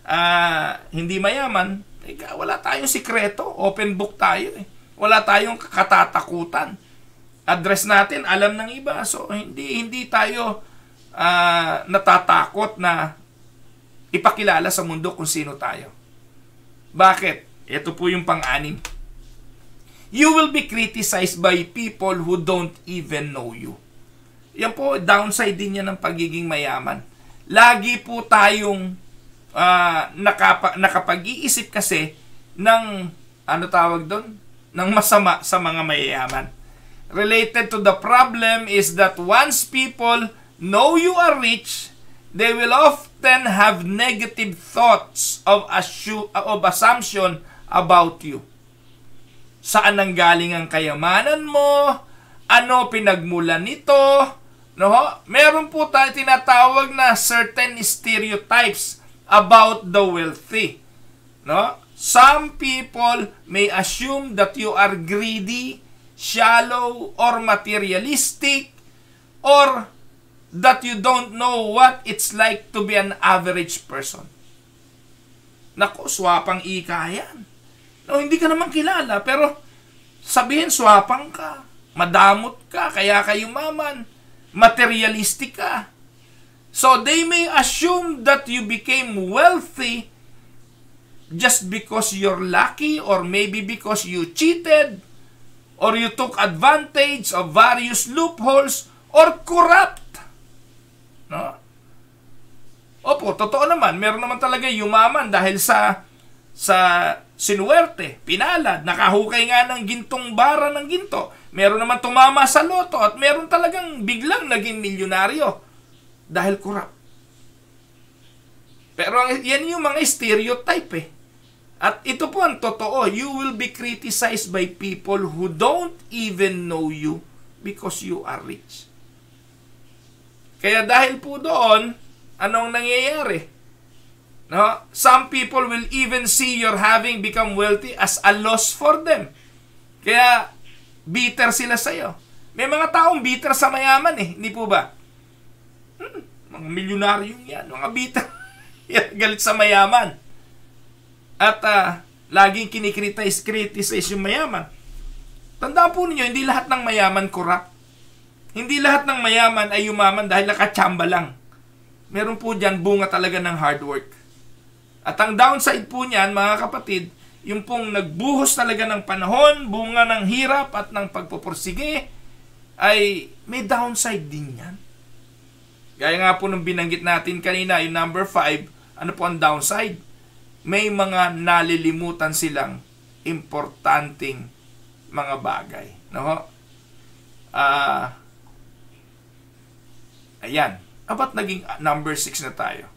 uh, hindi mayaman, eh, wala tayong sikreto. Open book tayo. Eh. Wala tayong katatakutan. Address natin, alam ng iba. So, hindi, hindi tayo uh, natatakot na ipakilala sa mundo kung sino tayo. Bakit? Ito po yung pang-anim you will be criticized by people who don't even know you. Yan po, downside din yan ng pagiging mayaman. Lagi po tayong uh, nakapa, nakapag-iisip kasi ng, ano tawag doon? Ng masama sa mga mayayaman. Related to the problem is that once people know you are rich, they will often have negative thoughts of, assu- of assumption about you saan ang galing ang kayamanan mo, ano pinagmulan nito, no? Meron po tayo tinatawag na certain stereotypes about the wealthy, no? Some people may assume that you are greedy, shallow, or materialistic, or that you don't know what it's like to be an average person. Naku, swapang ika yan. No, hindi ka naman kilala, pero sabihin, swapang ka, madamot ka, kaya kayo yumaman, materialistic ka. So they may assume that you became wealthy just because you're lucky or maybe because you cheated or you took advantage of various loopholes or corrupt. No? Opo, totoo naman, meron naman talaga yumaman dahil sa sa sinuwerte, pinalad, nakahukay nga ng gintong bara ng ginto. Meron naman tumama sa loto at meron talagang biglang naging milyonaryo dahil corrupt. Pero yan yung mga stereotype eh. At ito po ang totoo, you will be criticized by people who don't even know you because you are rich. Kaya dahil po doon, anong nangyayari? No? Some people will even see your having become wealthy as a loss for them. Kaya bitter sila sa iyo. May mga taong bitter sa mayaman eh, hindi po ba? Hmm, mga milyonaryo yan, mga bitter. galit sa mayaman. At uh, laging kinikriticize criticize yung mayaman. Tandaan po ninyo, hindi lahat ng mayaman corrupt. Hindi lahat ng mayaman ay umaman dahil nakachamba lang. Meron po dyan bunga talaga ng hard work. At ang downside po niyan, mga kapatid, yung pong nagbuhos talaga ng panahon, bunga ng hirap at ng pagpupursige, ay may downside din yan. Gaya nga po nung binanggit natin kanina, yung number 5, ano po ang downside? May mga nalilimutan silang importanting mga bagay. No? Ah, uh, ayan. Abat ah, naging number 6 na tayo.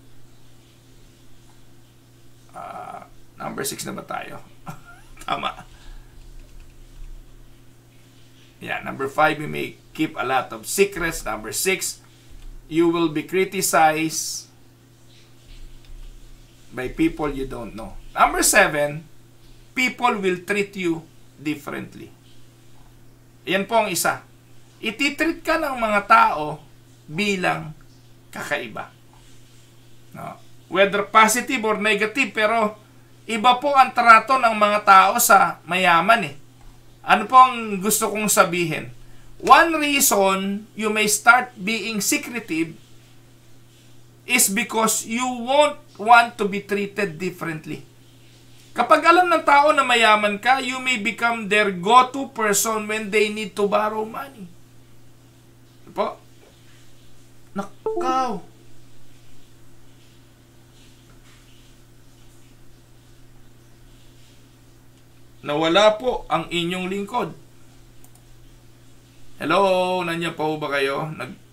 Uh, number 6 na ba tayo? Tama. Yeah, number 5, you may keep a lot of secrets. Number 6, you will be criticized by people you don't know. Number 7, people will treat you differently. Yan po ang isa. Ititreat ka ng mga tao bilang kakaiba. No? whether positive or negative, pero iba po ang trato ng mga tao sa mayaman eh. Ano po ang gusto kong sabihin? One reason you may start being secretive is because you won't want to be treated differently. Kapag alam ng tao na mayaman ka, you may become their go-to person when they need to borrow money. Ano po? Nakaw! wala po ang inyong lingkod. Hello, nandiyan pa ba kayo? Nag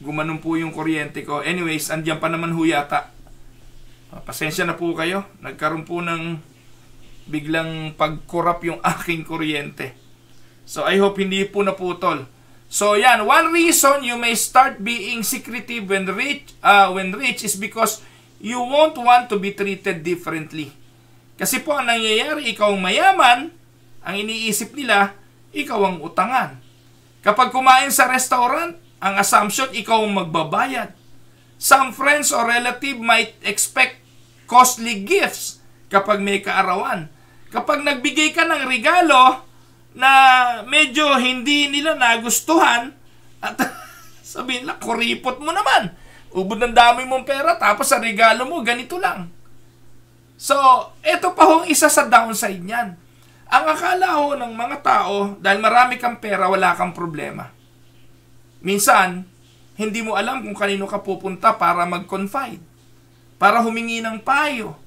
Gumanon po yung kuryente ko. Anyways, andiyan pa naman ho yata. Ah, pasensya na po kayo. Nagkaroon po ng biglang pagkurap yung aking kuryente. So I hope hindi po naputol. So yan, one reason you may start being secretive when rich uh, when rich is because you won't want to be treated differently. Kasi po ang nangyayari, ikaw ang mayaman, ang iniisip nila, ikaw ang utangan. Kapag kumain sa restaurant, ang assumption, ikaw ang magbabayad. Some friends or relative might expect costly gifts kapag may kaarawan. Kapag nagbigay ka ng regalo na medyo hindi nila nagustuhan, at sabihin lang, kuripot mo naman. Ubod ng dami mong pera, tapos sa regalo mo, ganito lang. So, ito pa hong isa sa downside niyan. Ang akala ho ng mga tao, dahil marami kang pera, wala kang problema. Minsan, hindi mo alam kung kanino ka pupunta para mag-confide, para humingi ng payo,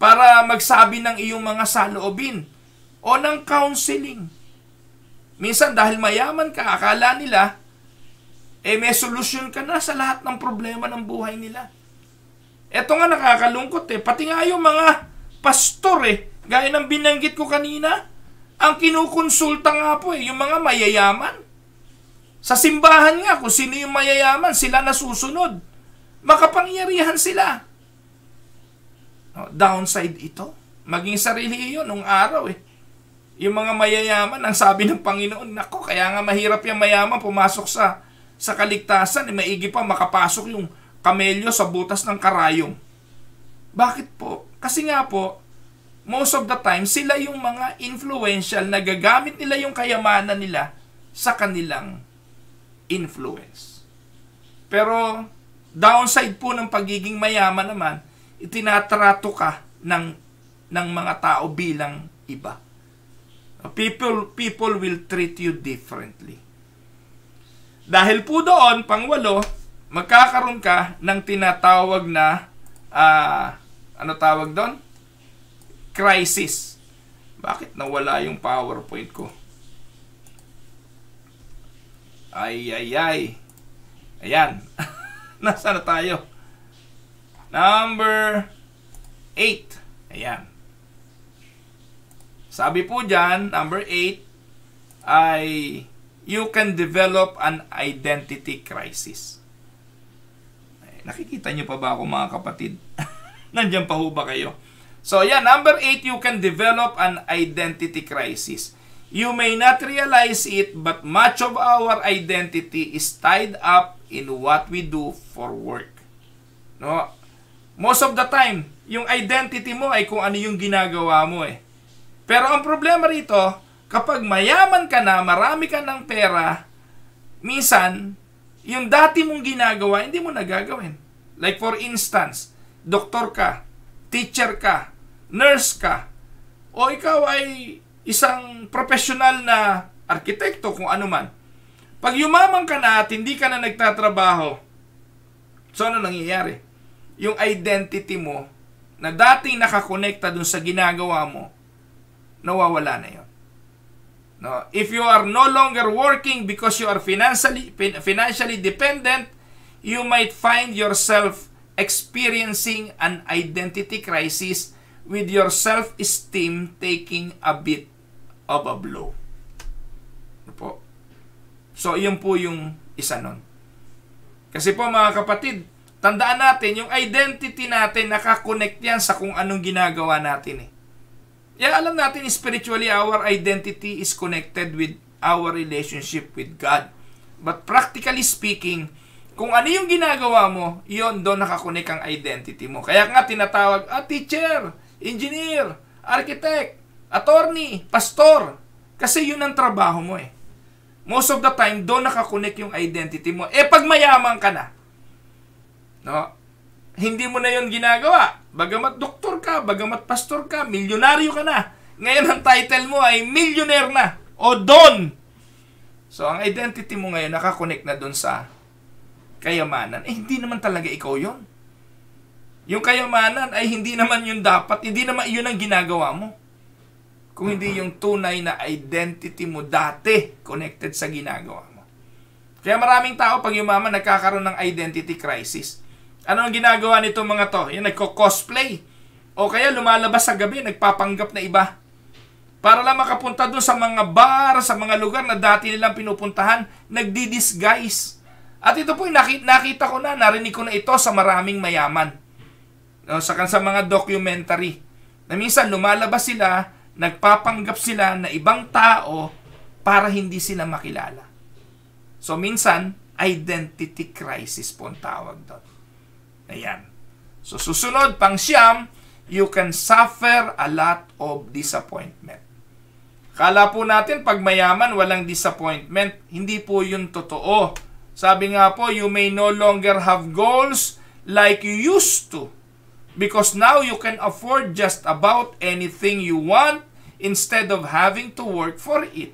para magsabi ng iyong mga saloobin o ng counseling. Minsan dahil mayaman ka, akala nila, eh may solusyon ka na sa lahat ng problema ng buhay nila. Ito nga nakakalungkot eh. Pati nga yung mga pastor eh, gaya ng binanggit ko kanina, ang kinukonsulta nga po eh, yung mga mayayaman. Sa simbahan nga, kung sino yung mayayaman, sila na susunod. Makapangyarihan sila. Oh, downside ito. Maging sarili yun nung araw eh. Yung mga mayayaman, ang sabi ng Panginoon, nako, kaya nga mahirap yung mayaman pumasok sa sa kaligtasan, eh, maigi pa makapasok yung kamelyo sa butas ng karayom. Bakit po? Kasi nga po, most of the time, sila yung mga influential na gagamit nila yung kayamanan nila sa kanilang influence. Pero downside po ng pagiging mayaman naman, itinatrato ka ng ng mga tao bilang iba. People people will treat you differently. Dahil po doon, pangwalo, magkakaroon ka ng tinatawag na uh, ano tawag doon? Crisis. Bakit nawala yung PowerPoint ko? Ay, ay, ay. Ayan. Nasaan na tayo? Number 8. Ayan. Sabi po dyan, number 8 ay you can develop an identity crisis. Nakikita niyo pa ba ako mga kapatid? Nandiyan pa ho ba kayo? So yeah, number 8, you can develop an identity crisis. You may not realize it, but much of our identity is tied up in what we do for work. No? Most of the time, yung identity mo ay kung ano yung ginagawa mo eh. Pero ang problema rito, kapag mayaman ka na, marami ka ng pera, minsan, yung dati mong ginagawa, hindi mo nagagawin. Like for instance, doktor ka, teacher ka, nurse ka, o ikaw ay isang professional na arkitekto kung ano man. Pag yumamang ka na at hindi ka na nagtatrabaho, so ano nangyayari? Yung identity mo na dating nakakonekta dun sa ginagawa mo, nawawala na yon. No? If you are no longer working because you are financially, financially dependent, you might find yourself experiencing an identity crisis with your self-esteem taking a bit of a blow. Ano po? So, yun po yung isa nun. Kasi po mga kapatid, tandaan natin, yung identity natin, nakakonect yan sa kung anong ginagawa natin eh. Yeah, alam natin spiritually our identity is connected with our relationship with God. But practically speaking, kung ano yung ginagawa mo, yon doon nakakonek ang identity mo. Kaya nga tinatawag, ah, teacher, engineer, architect, attorney, pastor. Kasi yun ang trabaho mo eh. Most of the time, doon nakakonek yung identity mo. Eh, pag mayaman ka na, no, hindi mo na yon ginagawa. Bagamat doktor ka, bagamat pastor ka, milyonaryo ka na. Ngayon ang title mo ay millionaire na o don. So ang identity mo ngayon nakakonect na don sa kayamanan. Eh hindi naman talaga ikaw 'yon. Yung kayamanan ay hindi naman yung dapat, hindi naman 'yun ang ginagawa mo. Kung hindi yung tunay na identity mo dati connected sa ginagawa mo. Kaya maraming tao pag yumaman nagkakaroon ng identity crisis. Ano ang ginagawa nito mga to? Yung nagko-cosplay. O kaya lumalabas sa gabi, nagpapanggap na iba. Para lang makapunta doon sa mga bar, sa mga lugar na dati nilang pinupuntahan, nagdi-disguise. At ito po, yung nakita ko na, narinig ko na ito sa maraming mayaman. No, sa, sa mga documentary. Na minsan lumalabas sila, nagpapanggap sila na ibang tao para hindi sila makilala. So minsan, identity crisis po ang tawag doon. Ayan. So susunod pang siyam, you can suffer a lot of disappointment. Kala po natin pag mayaman walang disappointment, hindi po yun totoo. Sabi nga po, you may no longer have goals like you used to because now you can afford just about anything you want instead of having to work for it.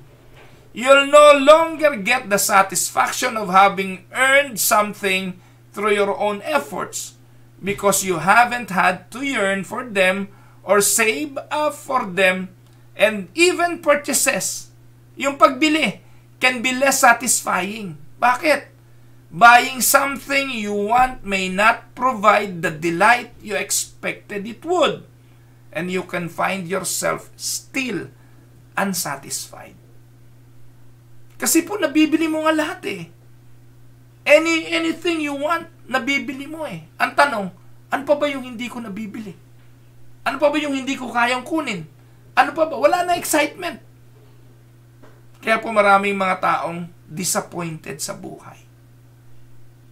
You'll no longer get the satisfaction of having earned something through your own efforts because you haven't had to yearn for them or save up for them and even purchases. Yung pagbili can be less satisfying. Bakit? Buying something you want may not provide the delight you expected it would. And you can find yourself still unsatisfied. Kasi po, nabibili mo nga lahat eh. Any, anything you want, nabibili mo eh. Ang tanong, ano pa ba yung hindi ko nabibili? Ano pa ba yung hindi ko kayang kunin? Ano pa ba? Wala na excitement. Kaya po maraming mga taong disappointed sa buhay.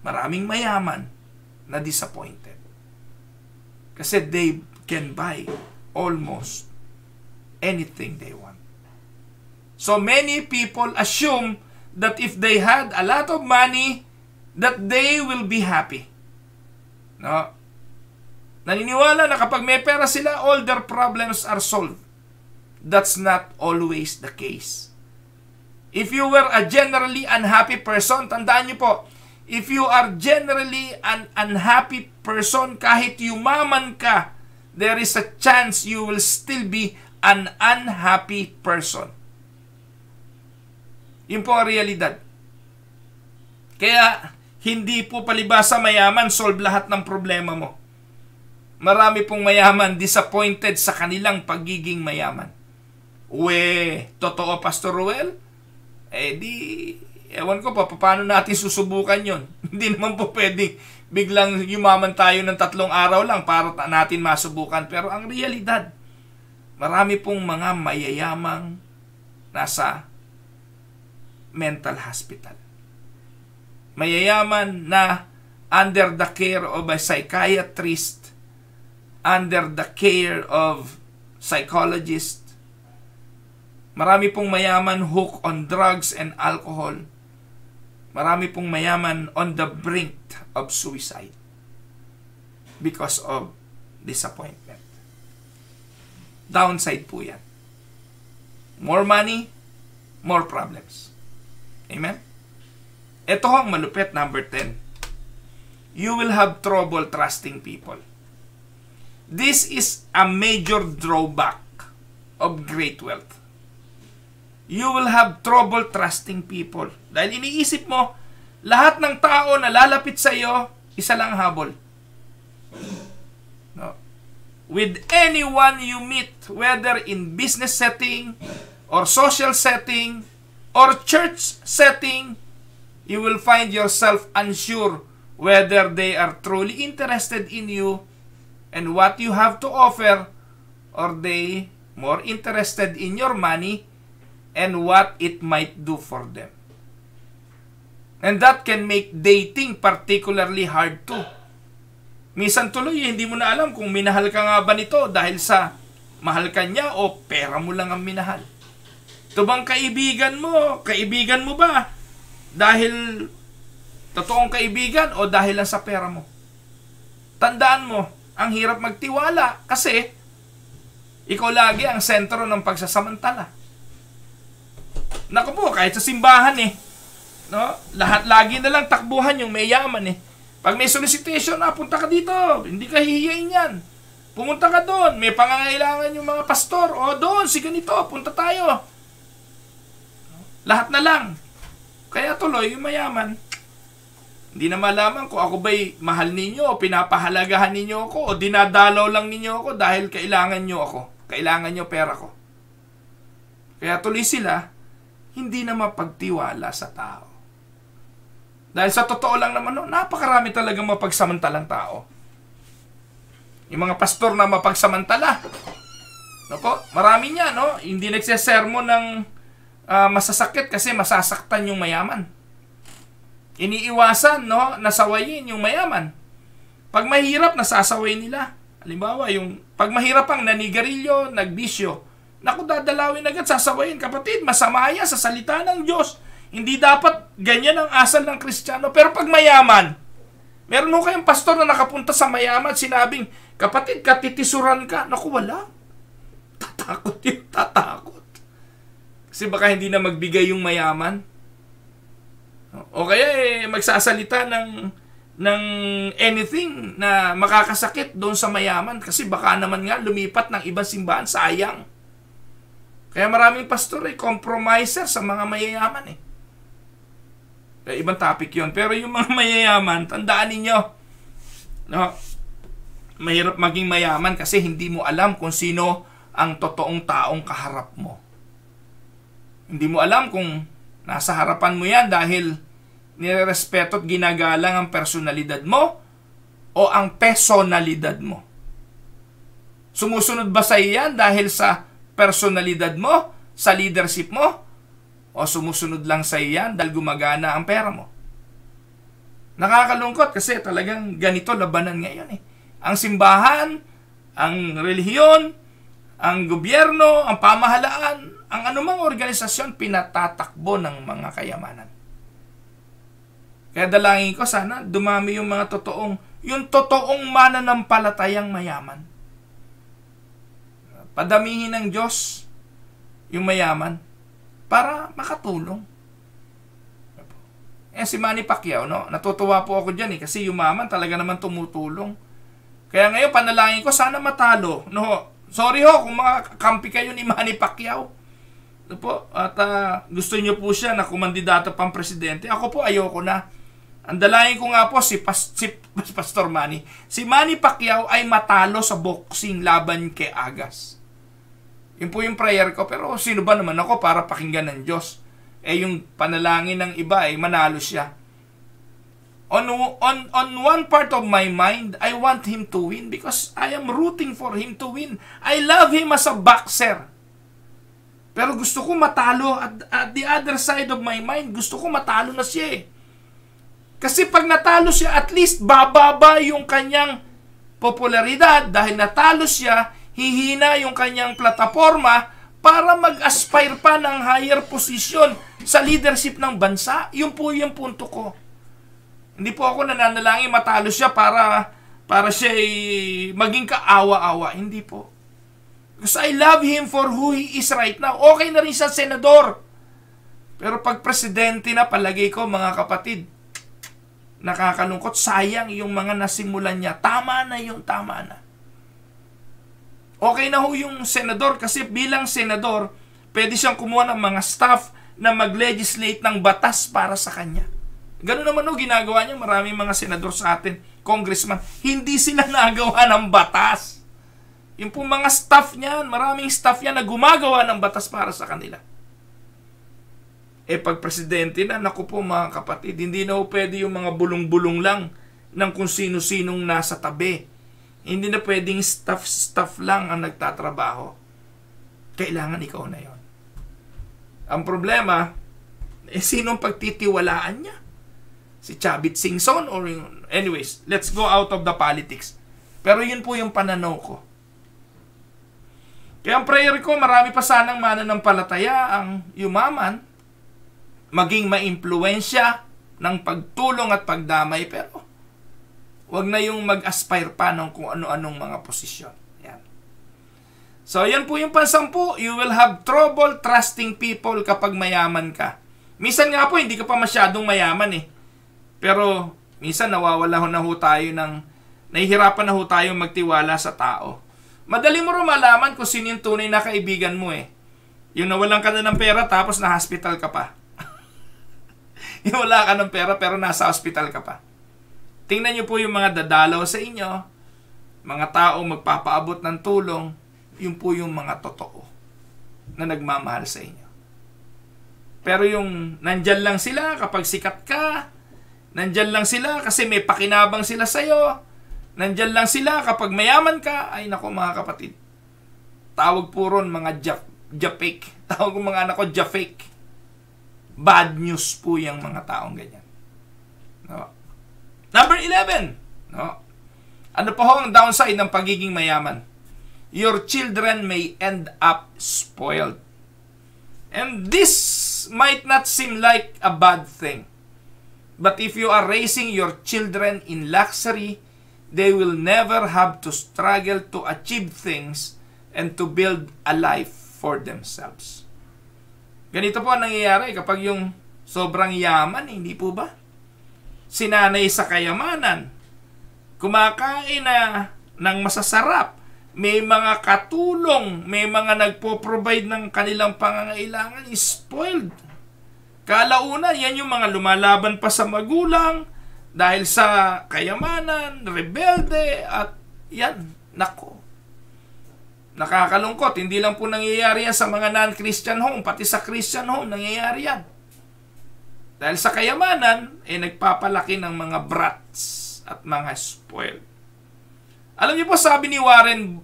Maraming mayaman na disappointed. Kasi they can buy almost anything they want. So many people assume that if they had a lot of money, that they will be happy. No? Naniniwala na kapag may pera sila, all their problems are solved. That's not always the case. If you were a generally unhappy person, tandaan niyo po, if you are generally an unhappy person, kahit yumaman ka, there is a chance you will still be an unhappy person. Yun po ang realidad. Kaya, hindi po palibasa mayaman solve lahat ng problema mo. Marami pong mayaman disappointed sa kanilang pagiging mayaman. Uwe, totoo Pastor Ruel? Eh di, ewan ko pa, paano natin susubukan yon Hindi naman po pwedeng biglang yumaman tayo ng tatlong araw lang para natin masubukan. Pero ang realidad, marami pong mga mayayamang nasa mental hospital mayayaman na under the care of a psychiatrist, under the care of psychologist. Marami pong mayaman hook on drugs and alcohol. Marami pong mayaman on the brink of suicide because of disappointment. Downside po yan. More money, more problems. Amen? Ito ang malupit, number 10. You will have trouble trusting people. This is a major drawback of great wealth. You will have trouble trusting people. Dahil iniisip mo, lahat ng tao na lalapit sa iyo, isa lang habol. No. With anyone you meet, whether in business setting, or social setting, or church setting, you will find yourself unsure whether they are truly interested in you and what you have to offer or they more interested in your money and what it might do for them. And that can make dating particularly hard too. Minsan tuloy, hindi mo na alam kung minahal ka nga ba nito dahil sa mahal ka niya o pera mo lang ang minahal. Ito bang kaibigan mo? Kaibigan mo ba? Dahil totoong kaibigan o dahil lang sa pera mo. Tandaan mo, ang hirap magtiwala kasi ikaw lagi ang sentro ng pagsasamantala. Naku po, kahit sa simbahan eh. No? Lahat lagi na lang takbuhan yung may eh. Pag may solicitation, ah, punta ka dito. Hindi ka hihiyain yan. Pumunta ka doon. May pangangailangan yung mga pastor. O oh, doon, si ganito, punta tayo. Lahat na lang. Kaya tuloy, yung mayaman, hindi na malaman kung ako ba'y mahal ninyo, o pinapahalagahan ninyo ako, o dinadalaw lang ninyo ako dahil kailangan nyo ako. Kailangan nyo pera ko. Kaya tuloy sila, hindi na mapagtiwala sa tao. Dahil sa totoo lang naman, no, napakarami talagang mapagsamantalang tao. Yung mga pastor na mapagsamantala. No po, marami niya, no? Hindi nagsesermon ng uh, masasakit kasi masasaktan yung mayaman. Iniiwasan, no, nasawayin yung mayaman. Pag mahirap, nasasaway nila. Halimbawa, yung pag mahirap ang nanigarilyo, nagbisyo, naku, dadalawin agad, sasawayin. Kapatid, masama yan sa salita ng Diyos. Hindi dapat ganyan ang asal ng Kristiyano. Pero pag mayaman, meron ho kayong pastor na nakapunta sa mayaman, sinabing, kapatid, katitisuran ka. Naku, wala. Tatakot yun, tatakot. Kasi baka hindi na magbigay yung mayaman. O kaya eh, magsasalita ng ng anything na makakasakit doon sa mayaman kasi baka naman nga lumipat ng ibang simbahan, sayang. Kaya maraming pastor ay eh, compromiser sa mga mayayaman eh. Kaya eh, ibang topic yon Pero yung mga mayayaman, tandaan ninyo, no, mahirap maging mayaman kasi hindi mo alam kung sino ang totoong taong kaharap mo. Hindi mo alam kung nasa harapan mo yan dahil nirerespeto at ginagalang ang personalidad mo o ang personalidad mo. Sumusunod ba sa iyan dahil sa personalidad mo, sa leadership mo, o sumusunod lang sa iyan dahil gumagana ang pera mo? Nakakalungkot kasi talagang ganito labanan ngayon eh. Ang simbahan, ang relihiyon, ang gobyerno, ang pamahalaan, ang anumang organisasyon pinatatakbo ng mga kayamanan. Kaya dalangin ko sana dumami yung mga totoong, yung totoong mananampalatayang mayaman. Padamihin ng Diyos yung mayaman para makatulong. Eh si Manny Pacquiao, no? Natutuwa po ako dyan eh, kasi yung yumaman talaga naman tumutulong. Kaya ngayon, panalangin ko, sana matalo. No, sorry ho, kung mga kampi kayo ni Manny Pacquiao. Ano po? At uh, gusto niyo po siya na kumandidata pang presidente. Ako po ayoko na. Ang dalayan ko nga po si, Pas si Pastor Manny. Si Manny Pacquiao ay matalo sa boxing laban kay Agas. Yun po yung prayer ko. Pero sino ba naman ako para pakinggan ng Diyos? Eh yung panalangin ng iba ay eh, manalo siya. On, on, on one part of my mind, I want him to win because I am rooting for him to win. I love him as a boxer. Pero gusto ko matalo at, at the other side of my mind, gusto ko matalo na siya eh. Kasi pag natalo siya, at least bababa yung kanyang popularidad dahil natalo siya, hihina yung kanyang plataforma para mag-aspire pa ng higher position sa leadership ng bansa. Yun po yung punto ko. Hindi po ako nananalangin matalo siya para para siya maging kaawa-awa. Hindi po. Because I love him for who he is right now. Okay na rin siya senador. Pero pag presidente na, palagi ko mga kapatid, nakakalungkot, sayang yung mga nasimulan niya. Tama na yung tama na. Okay na ho yung senador kasi bilang senador, pwede siyang kumuha ng mga staff na mag-legislate ng batas para sa kanya. Ganun naman ho ginagawa niya maraming mga senador sa atin, congressman. Hindi sila nagawa ng batas. Yung po mga staff niyan, maraming staff niyan na gumagawa ng batas para sa kanila. Eh pag presidente na, naku po mga kapatid, hindi na po pwede yung mga bulong-bulong lang ng kung sino-sinong nasa tabi. Hindi na pwedeng staff-staff lang ang nagtatrabaho. Kailangan ikaw na yon. Ang problema, eh, sinong pagtitiwalaan niya? Si Chavit Singson or yung... Anyways, let's go out of the politics. Pero yun po yung pananaw ko kaya ang prayer ko, marami pa sanang mananampalataya ang yumaman, maging maimpluensya ng pagtulong at pagdamay, pero wag na yung mag-aspire pa ng kung ano-anong mga posisyon. Yan. So, yan po yung pansampu. You will have trouble trusting people kapag mayaman ka. Minsan nga po, hindi ka pa masyadong mayaman eh. Pero, minsan nawawala ho na ho tayo ng, nahihirapan na ho tayo magtiwala sa tao. Madali mo rin malaman kung sino yung tunay na kaibigan mo eh. Yung nawalan ka na ng pera tapos na hospital ka pa. yung wala ka ng pera pero nasa hospital ka pa. Tingnan niyo po yung mga dadalaw sa inyo, mga tao magpapaabot ng tulong, yung po yung mga totoo na nagmamahal sa inyo. Pero yung nandyan lang sila kapag sikat ka, nandyan lang sila kasi may pakinabang sila sa'yo, Nandyan lang sila kapag mayaman ka, ay nako mga kapatid. Tawag po ron mga Jap, Japik. Tawag ko mga anak ko Japik. Bad news po yung mga taong ganyan. No? Number 11. No? Ano pa ho ang downside ng pagiging mayaman? Your children may end up spoiled. And this might not seem like a bad thing. But if you are raising your children in luxury, they will never have to struggle to achieve things and to build a life for themselves. Ganito po ang nangyayari kapag yung sobrang yaman, eh, hindi po ba? Sinanay sa kayamanan. Kumakain na ng masasarap. May mga katulong, may mga nagpo-provide ng kanilang pangangailangan, spoiled. Kalaunan, yan yung mga lumalaban pa sa magulang, dahil sa kayamanan, rebelde, at yan, nako. Nakakalungkot, hindi lang po nangyayari yan sa mga non-Christian home, pati sa Christian home, nangyayari yan. Dahil sa kayamanan, eh nagpapalaki ng mga brats at mga spoiled. Alam niyo po, sabi ni Warren,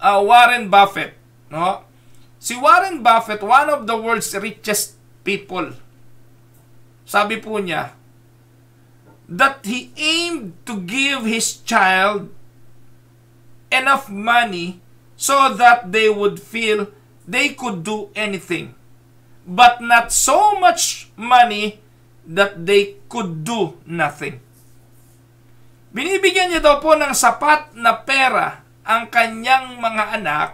uh, Warren Buffett, no? Si Warren Buffett, one of the world's richest people. Sabi po niya, that he aimed to give his child enough money so that they would feel they could do anything, but not so much money that they could do nothing. Binibigyan niya daw po ng sapat na pera ang kanyang mga anak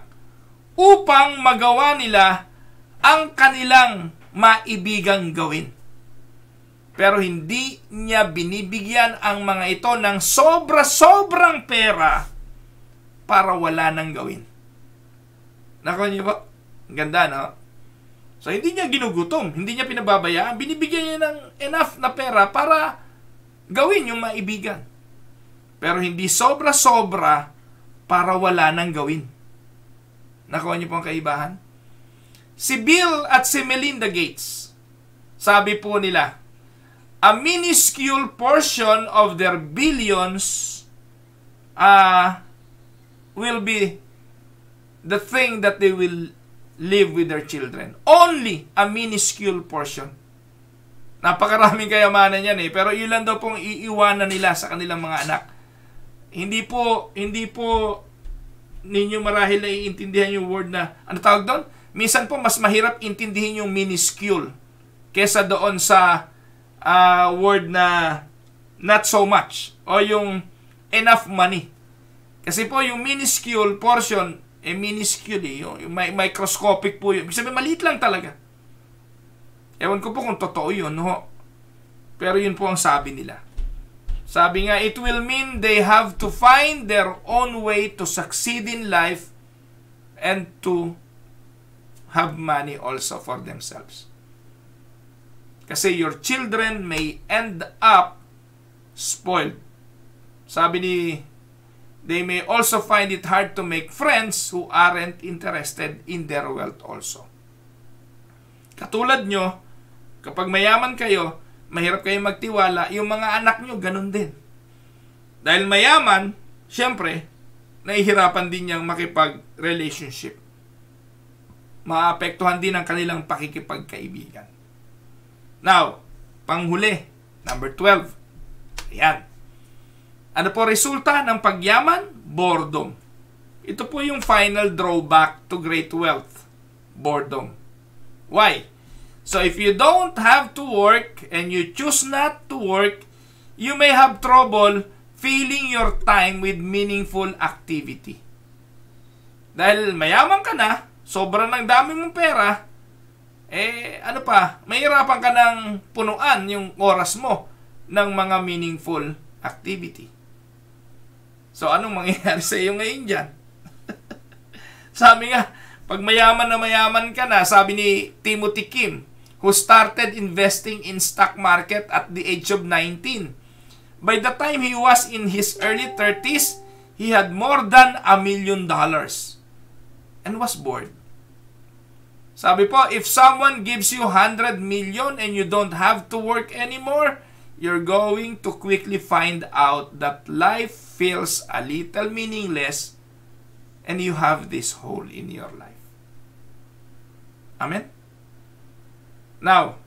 upang magawa nila ang kanilang maibigang gawin. Pero hindi niya binibigyan ang mga ito ng sobra-sobrang pera para wala nang gawin. Nakuha niyo ba? Ganda, no? So, hindi niya ginugutom. Hindi niya pinababayaan. Binibigyan niya ng enough na pera para gawin yung maibigan. Pero hindi sobra-sobra para wala nang gawin. Nakuha niyo ano po ang kaibahan? Si Bill at si Melinda Gates, sabi po nila, a minuscule portion of their billions uh, will be the thing that they will live with their children. Only a minuscule portion. Napakaraming kayamanan yan eh. Pero ilan daw pong iiwanan nila sa kanilang mga anak. Hindi po, hindi po ninyo marahil na iintindihan yung word na, ano tawag doon? Minsan po mas mahirap intindihin yung minuscule kesa doon sa uh, word na not so much o yung enough money. Kasi po yung minuscule portion, eh minuscule eh, yung, yung microscopic po yun. Sabi maliit lang talaga. Ewan ko po kung totoo yun, no? Pero yun po ang sabi nila. Sabi nga, it will mean they have to find their own way to succeed in life and to have money also for themselves. Kasi your children may end up spoiled. Sabi ni, they may also find it hard to make friends who aren't interested in their wealth also. Katulad nyo, kapag mayaman kayo, mahirap kayong magtiwala, yung mga anak nyo, ganun din. Dahil mayaman, syempre, nahihirapan din niyang makipag-relationship. Maapektuhan din ang kanilang pakikipagkaibigan. Now, panghuli, number 12. Ayan. Ano po resulta ng pagyaman? Boredom. Ito po yung final drawback to great wealth. Boredom. Why? So if you don't have to work and you choose not to work, you may have trouble filling your time with meaningful activity. Dahil mayaman ka na, sobrang ng dami mong pera, eh ano pa, mahirapan ka ng punuan yung oras mo ng mga meaningful activity. So, anong mangyayari sa iyo ngayon dyan? sabi nga, pag mayaman na mayaman ka na, sabi ni Timothy Kim, who started investing in stock market at the age of 19. By the time he was in his early 30s, he had more than a million dollars and was bored. Sabi po, if someone gives you 100 million and you don't have to work anymore, you're going to quickly find out that life feels a little meaningless and you have this hole in your life. Amen? Now,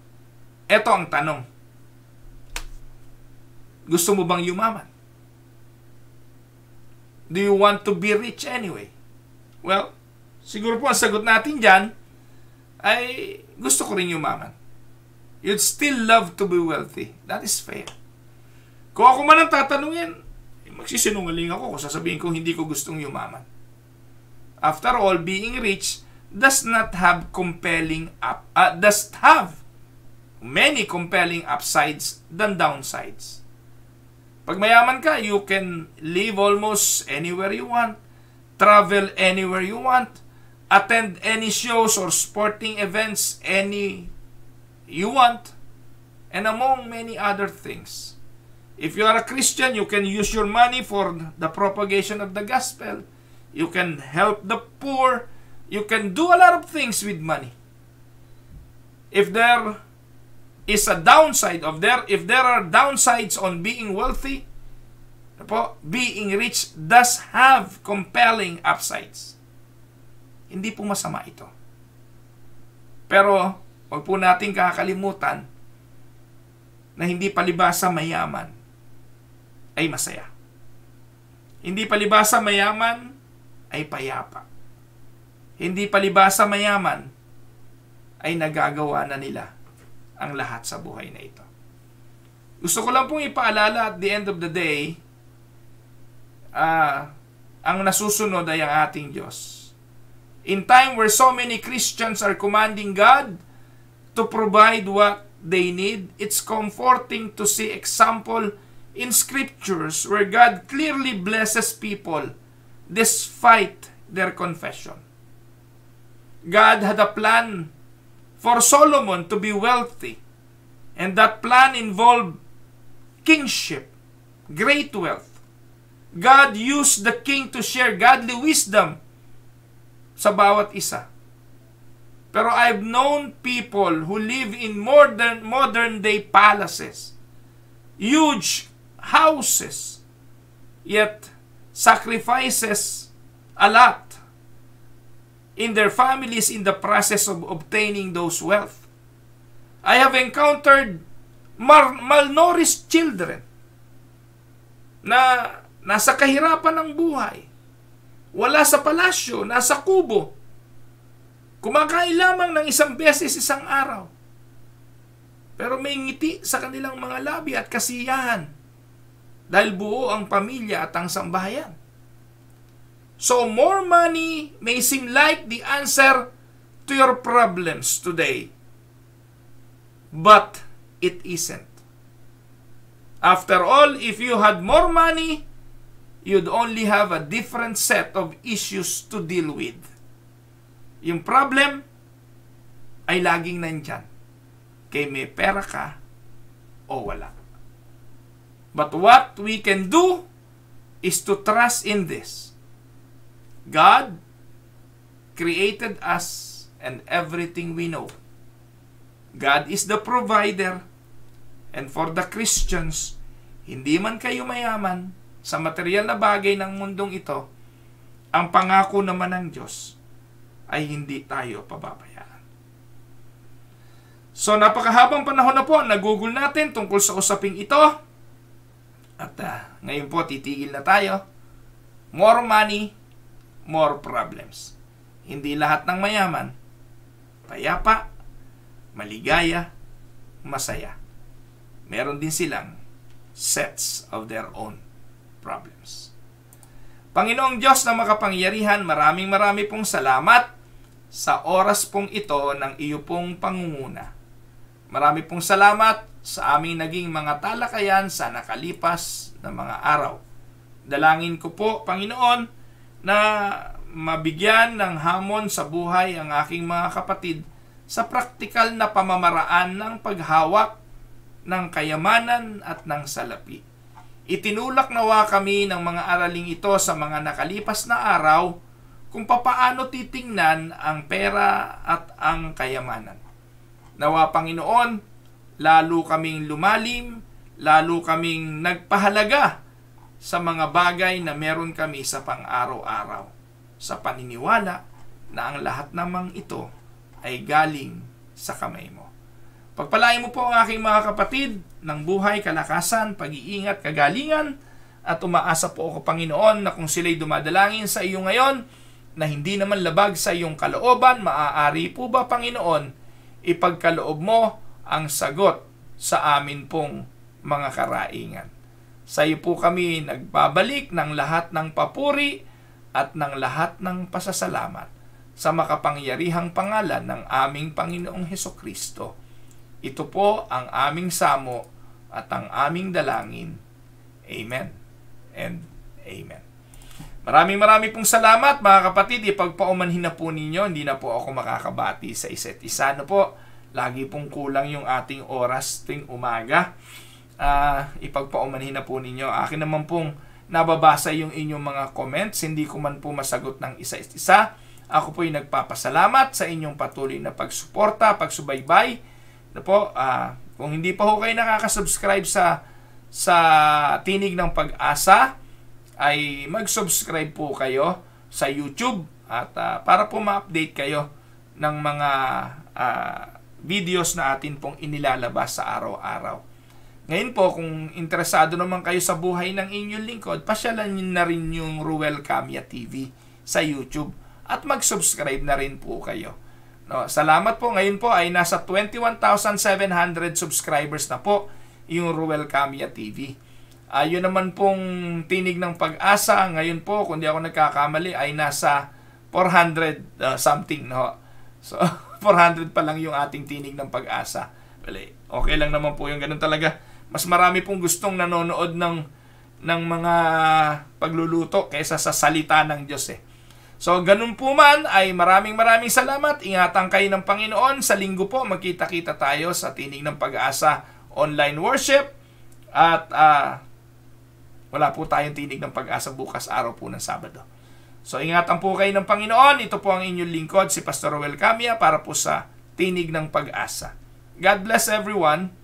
eto ang tanong. Gusto mo bang yumaman? Do you want to be rich anyway? Well, siguro po ang sagot natin dyan, ay gusto ko rin yumaman. You'd still love to be wealthy. That is fair. Kung ako man ang tatanungin, magsisinungaling ako kung sasabihin ko hindi ko gustong yumaman. After all, being rich does not have compelling up uh, does have many compelling upsides than downsides. Pag mayaman ka, you can live almost anywhere you want, travel anywhere you want, attend any shows or sporting events any you want, and among many other things. If you are a Christian, you can use your money for the propagation of the gospel. You can help the poor. You can do a lot of things with money. If there is a downside of there, if there are downsides on being wealthy, being rich does have compelling upsides. Hindi po masama ito. Pero, huwag po natin kakalimutan na hindi palibasa mayaman ay masaya. Hindi palibasa mayaman ay payapa. Hindi palibasa mayaman ay nagagawa na nila ang lahat sa buhay na ito. Gusto ko lang pong ipaalala at the end of the day, uh, ang nasusunod ay ang ating Diyos. In time where so many Christians are commanding God to provide what they need, it's comforting to see example in scriptures where God clearly blesses people despite their confession. God had a plan for Solomon to be wealthy, and that plan involved kingship, great wealth. God used the king to share godly wisdom sa bawat isa. Pero I've known people who live in modern modern day palaces. Huge houses. Yet sacrifices a lot in their families in the process of obtaining those wealth. I have encountered mal- malnourished children na nasa kahirapan ng buhay wala sa palasyo, nasa kubo. Kumakain lamang ng isang beses isang araw. Pero may ngiti sa kanilang mga labi at kasiyahan dahil buo ang pamilya at ang sambahayan. So more money may seem like the answer to your problems today. But it isn't. After all, if you had more money, you'd only have a different set of issues to deal with. Yung problem ay laging nandyan. Kay may pera ka o wala. But what we can do is to trust in this. God created us and everything we know. God is the provider. And for the Christians, hindi man kayo mayaman, sa material na bagay ng mundong ito, ang pangako naman ng Diyos ay hindi tayo pababayaan. So napakahabang panahon na po, nagugol natin tungkol sa usaping ito. At uh, ngayon po, titigil na tayo. More money, more problems. Hindi lahat ng mayaman, payapa, maligaya, masaya. Meron din silang sets of their own problems. Panginoong Diyos na makapangyarihan, maraming marami pong salamat sa oras pong ito ng iyo pong pangunguna. Marami pong salamat sa aming naging mga talakayan sa nakalipas na mga araw. Dalangin ko po, Panginoon, na mabigyan ng hamon sa buhay ang aking mga kapatid sa praktikal na pamamaraan ng paghawak ng kayamanan at ng salapi. Itinulak nawa kami ng mga araling ito sa mga nakalipas na araw kung papaano titingnan ang pera at ang kayamanan. Nawa Panginoon, lalo kaming lumalim, lalo kaming nagpahalaga sa mga bagay na meron kami sa pang-araw-araw sa paniniwala na ang lahat namang ito ay galing sa kamay mo. Pagpalain mo po ang aking mga kapatid ng buhay, kalakasan, pag-iingat, kagalingan at umaasa po ako Panginoon na kung sila'y dumadalangin sa iyo ngayon na hindi naman labag sa iyong kalooban, maaari po ba Panginoon ipagkaloob mo ang sagot sa amin pong mga karaingan. Sa iyo po kami nagbabalik ng lahat ng papuri at ng lahat ng pasasalamat sa makapangyarihang pangalan ng aming Panginoong Heso Kristo ito po ang aming samo at ang aming dalangin. Amen and amen. Maraming maraming pong salamat mga kapatid. Ipagpaumanhin na po ninyo. Hindi na po ako makakabati sa isa't isa. Ano po? Lagi pong kulang yung ating oras ting umaga. Uh, ipagpaumanhin na po ninyo. Akin naman pong nababasa yung inyong mga comments. Hindi ko man po masagot ng isa't isa. Ako po ay nagpapasalamat sa inyong patuloy na pagsuporta, pagsubaybay ano po, uh, kung hindi pa ho kayo nakaka-subscribe sa sa Tinig ng Pag-asa, ay mag-subscribe po kayo sa YouTube at uh, para po ma-update kayo ng mga uh, videos na atin pong inilalabas sa araw-araw. Ngayon po, kung interesado naman kayo sa buhay ng inyong lingkod, pasyalan nyo na rin yung Ruel Camia TV sa YouTube at mag-subscribe na rin po kayo. No, salamat po. Ngayon po ay nasa 21,700 subscribers na po yung Ruel Camia TV. Uh, yun naman pong tinig ng pag-asa. Ngayon po, kundi ako nagkakamali, ay nasa 400 uh, something. No? So, 400 pa lang yung ating tinig ng pag-asa. Well, okay lang naman po yung ganun talaga. Mas marami pong gustong nanonood ng ng mga pagluluto kaysa sa salita ng Diyos eh. So, ganun po man ay maraming maraming salamat. Ingatan kayo ng Panginoon. Sa linggo po, magkita-kita tayo sa Tinig ng Pag-asa online worship. At uh, wala po tayong Tinig ng Pag-asa bukas araw po ng Sabado. So, ingatan po kayo ng Panginoon. Ito po ang inyong lingkod, si Pastor Roel Camia, para po sa Tinig ng Pag-asa. God bless everyone.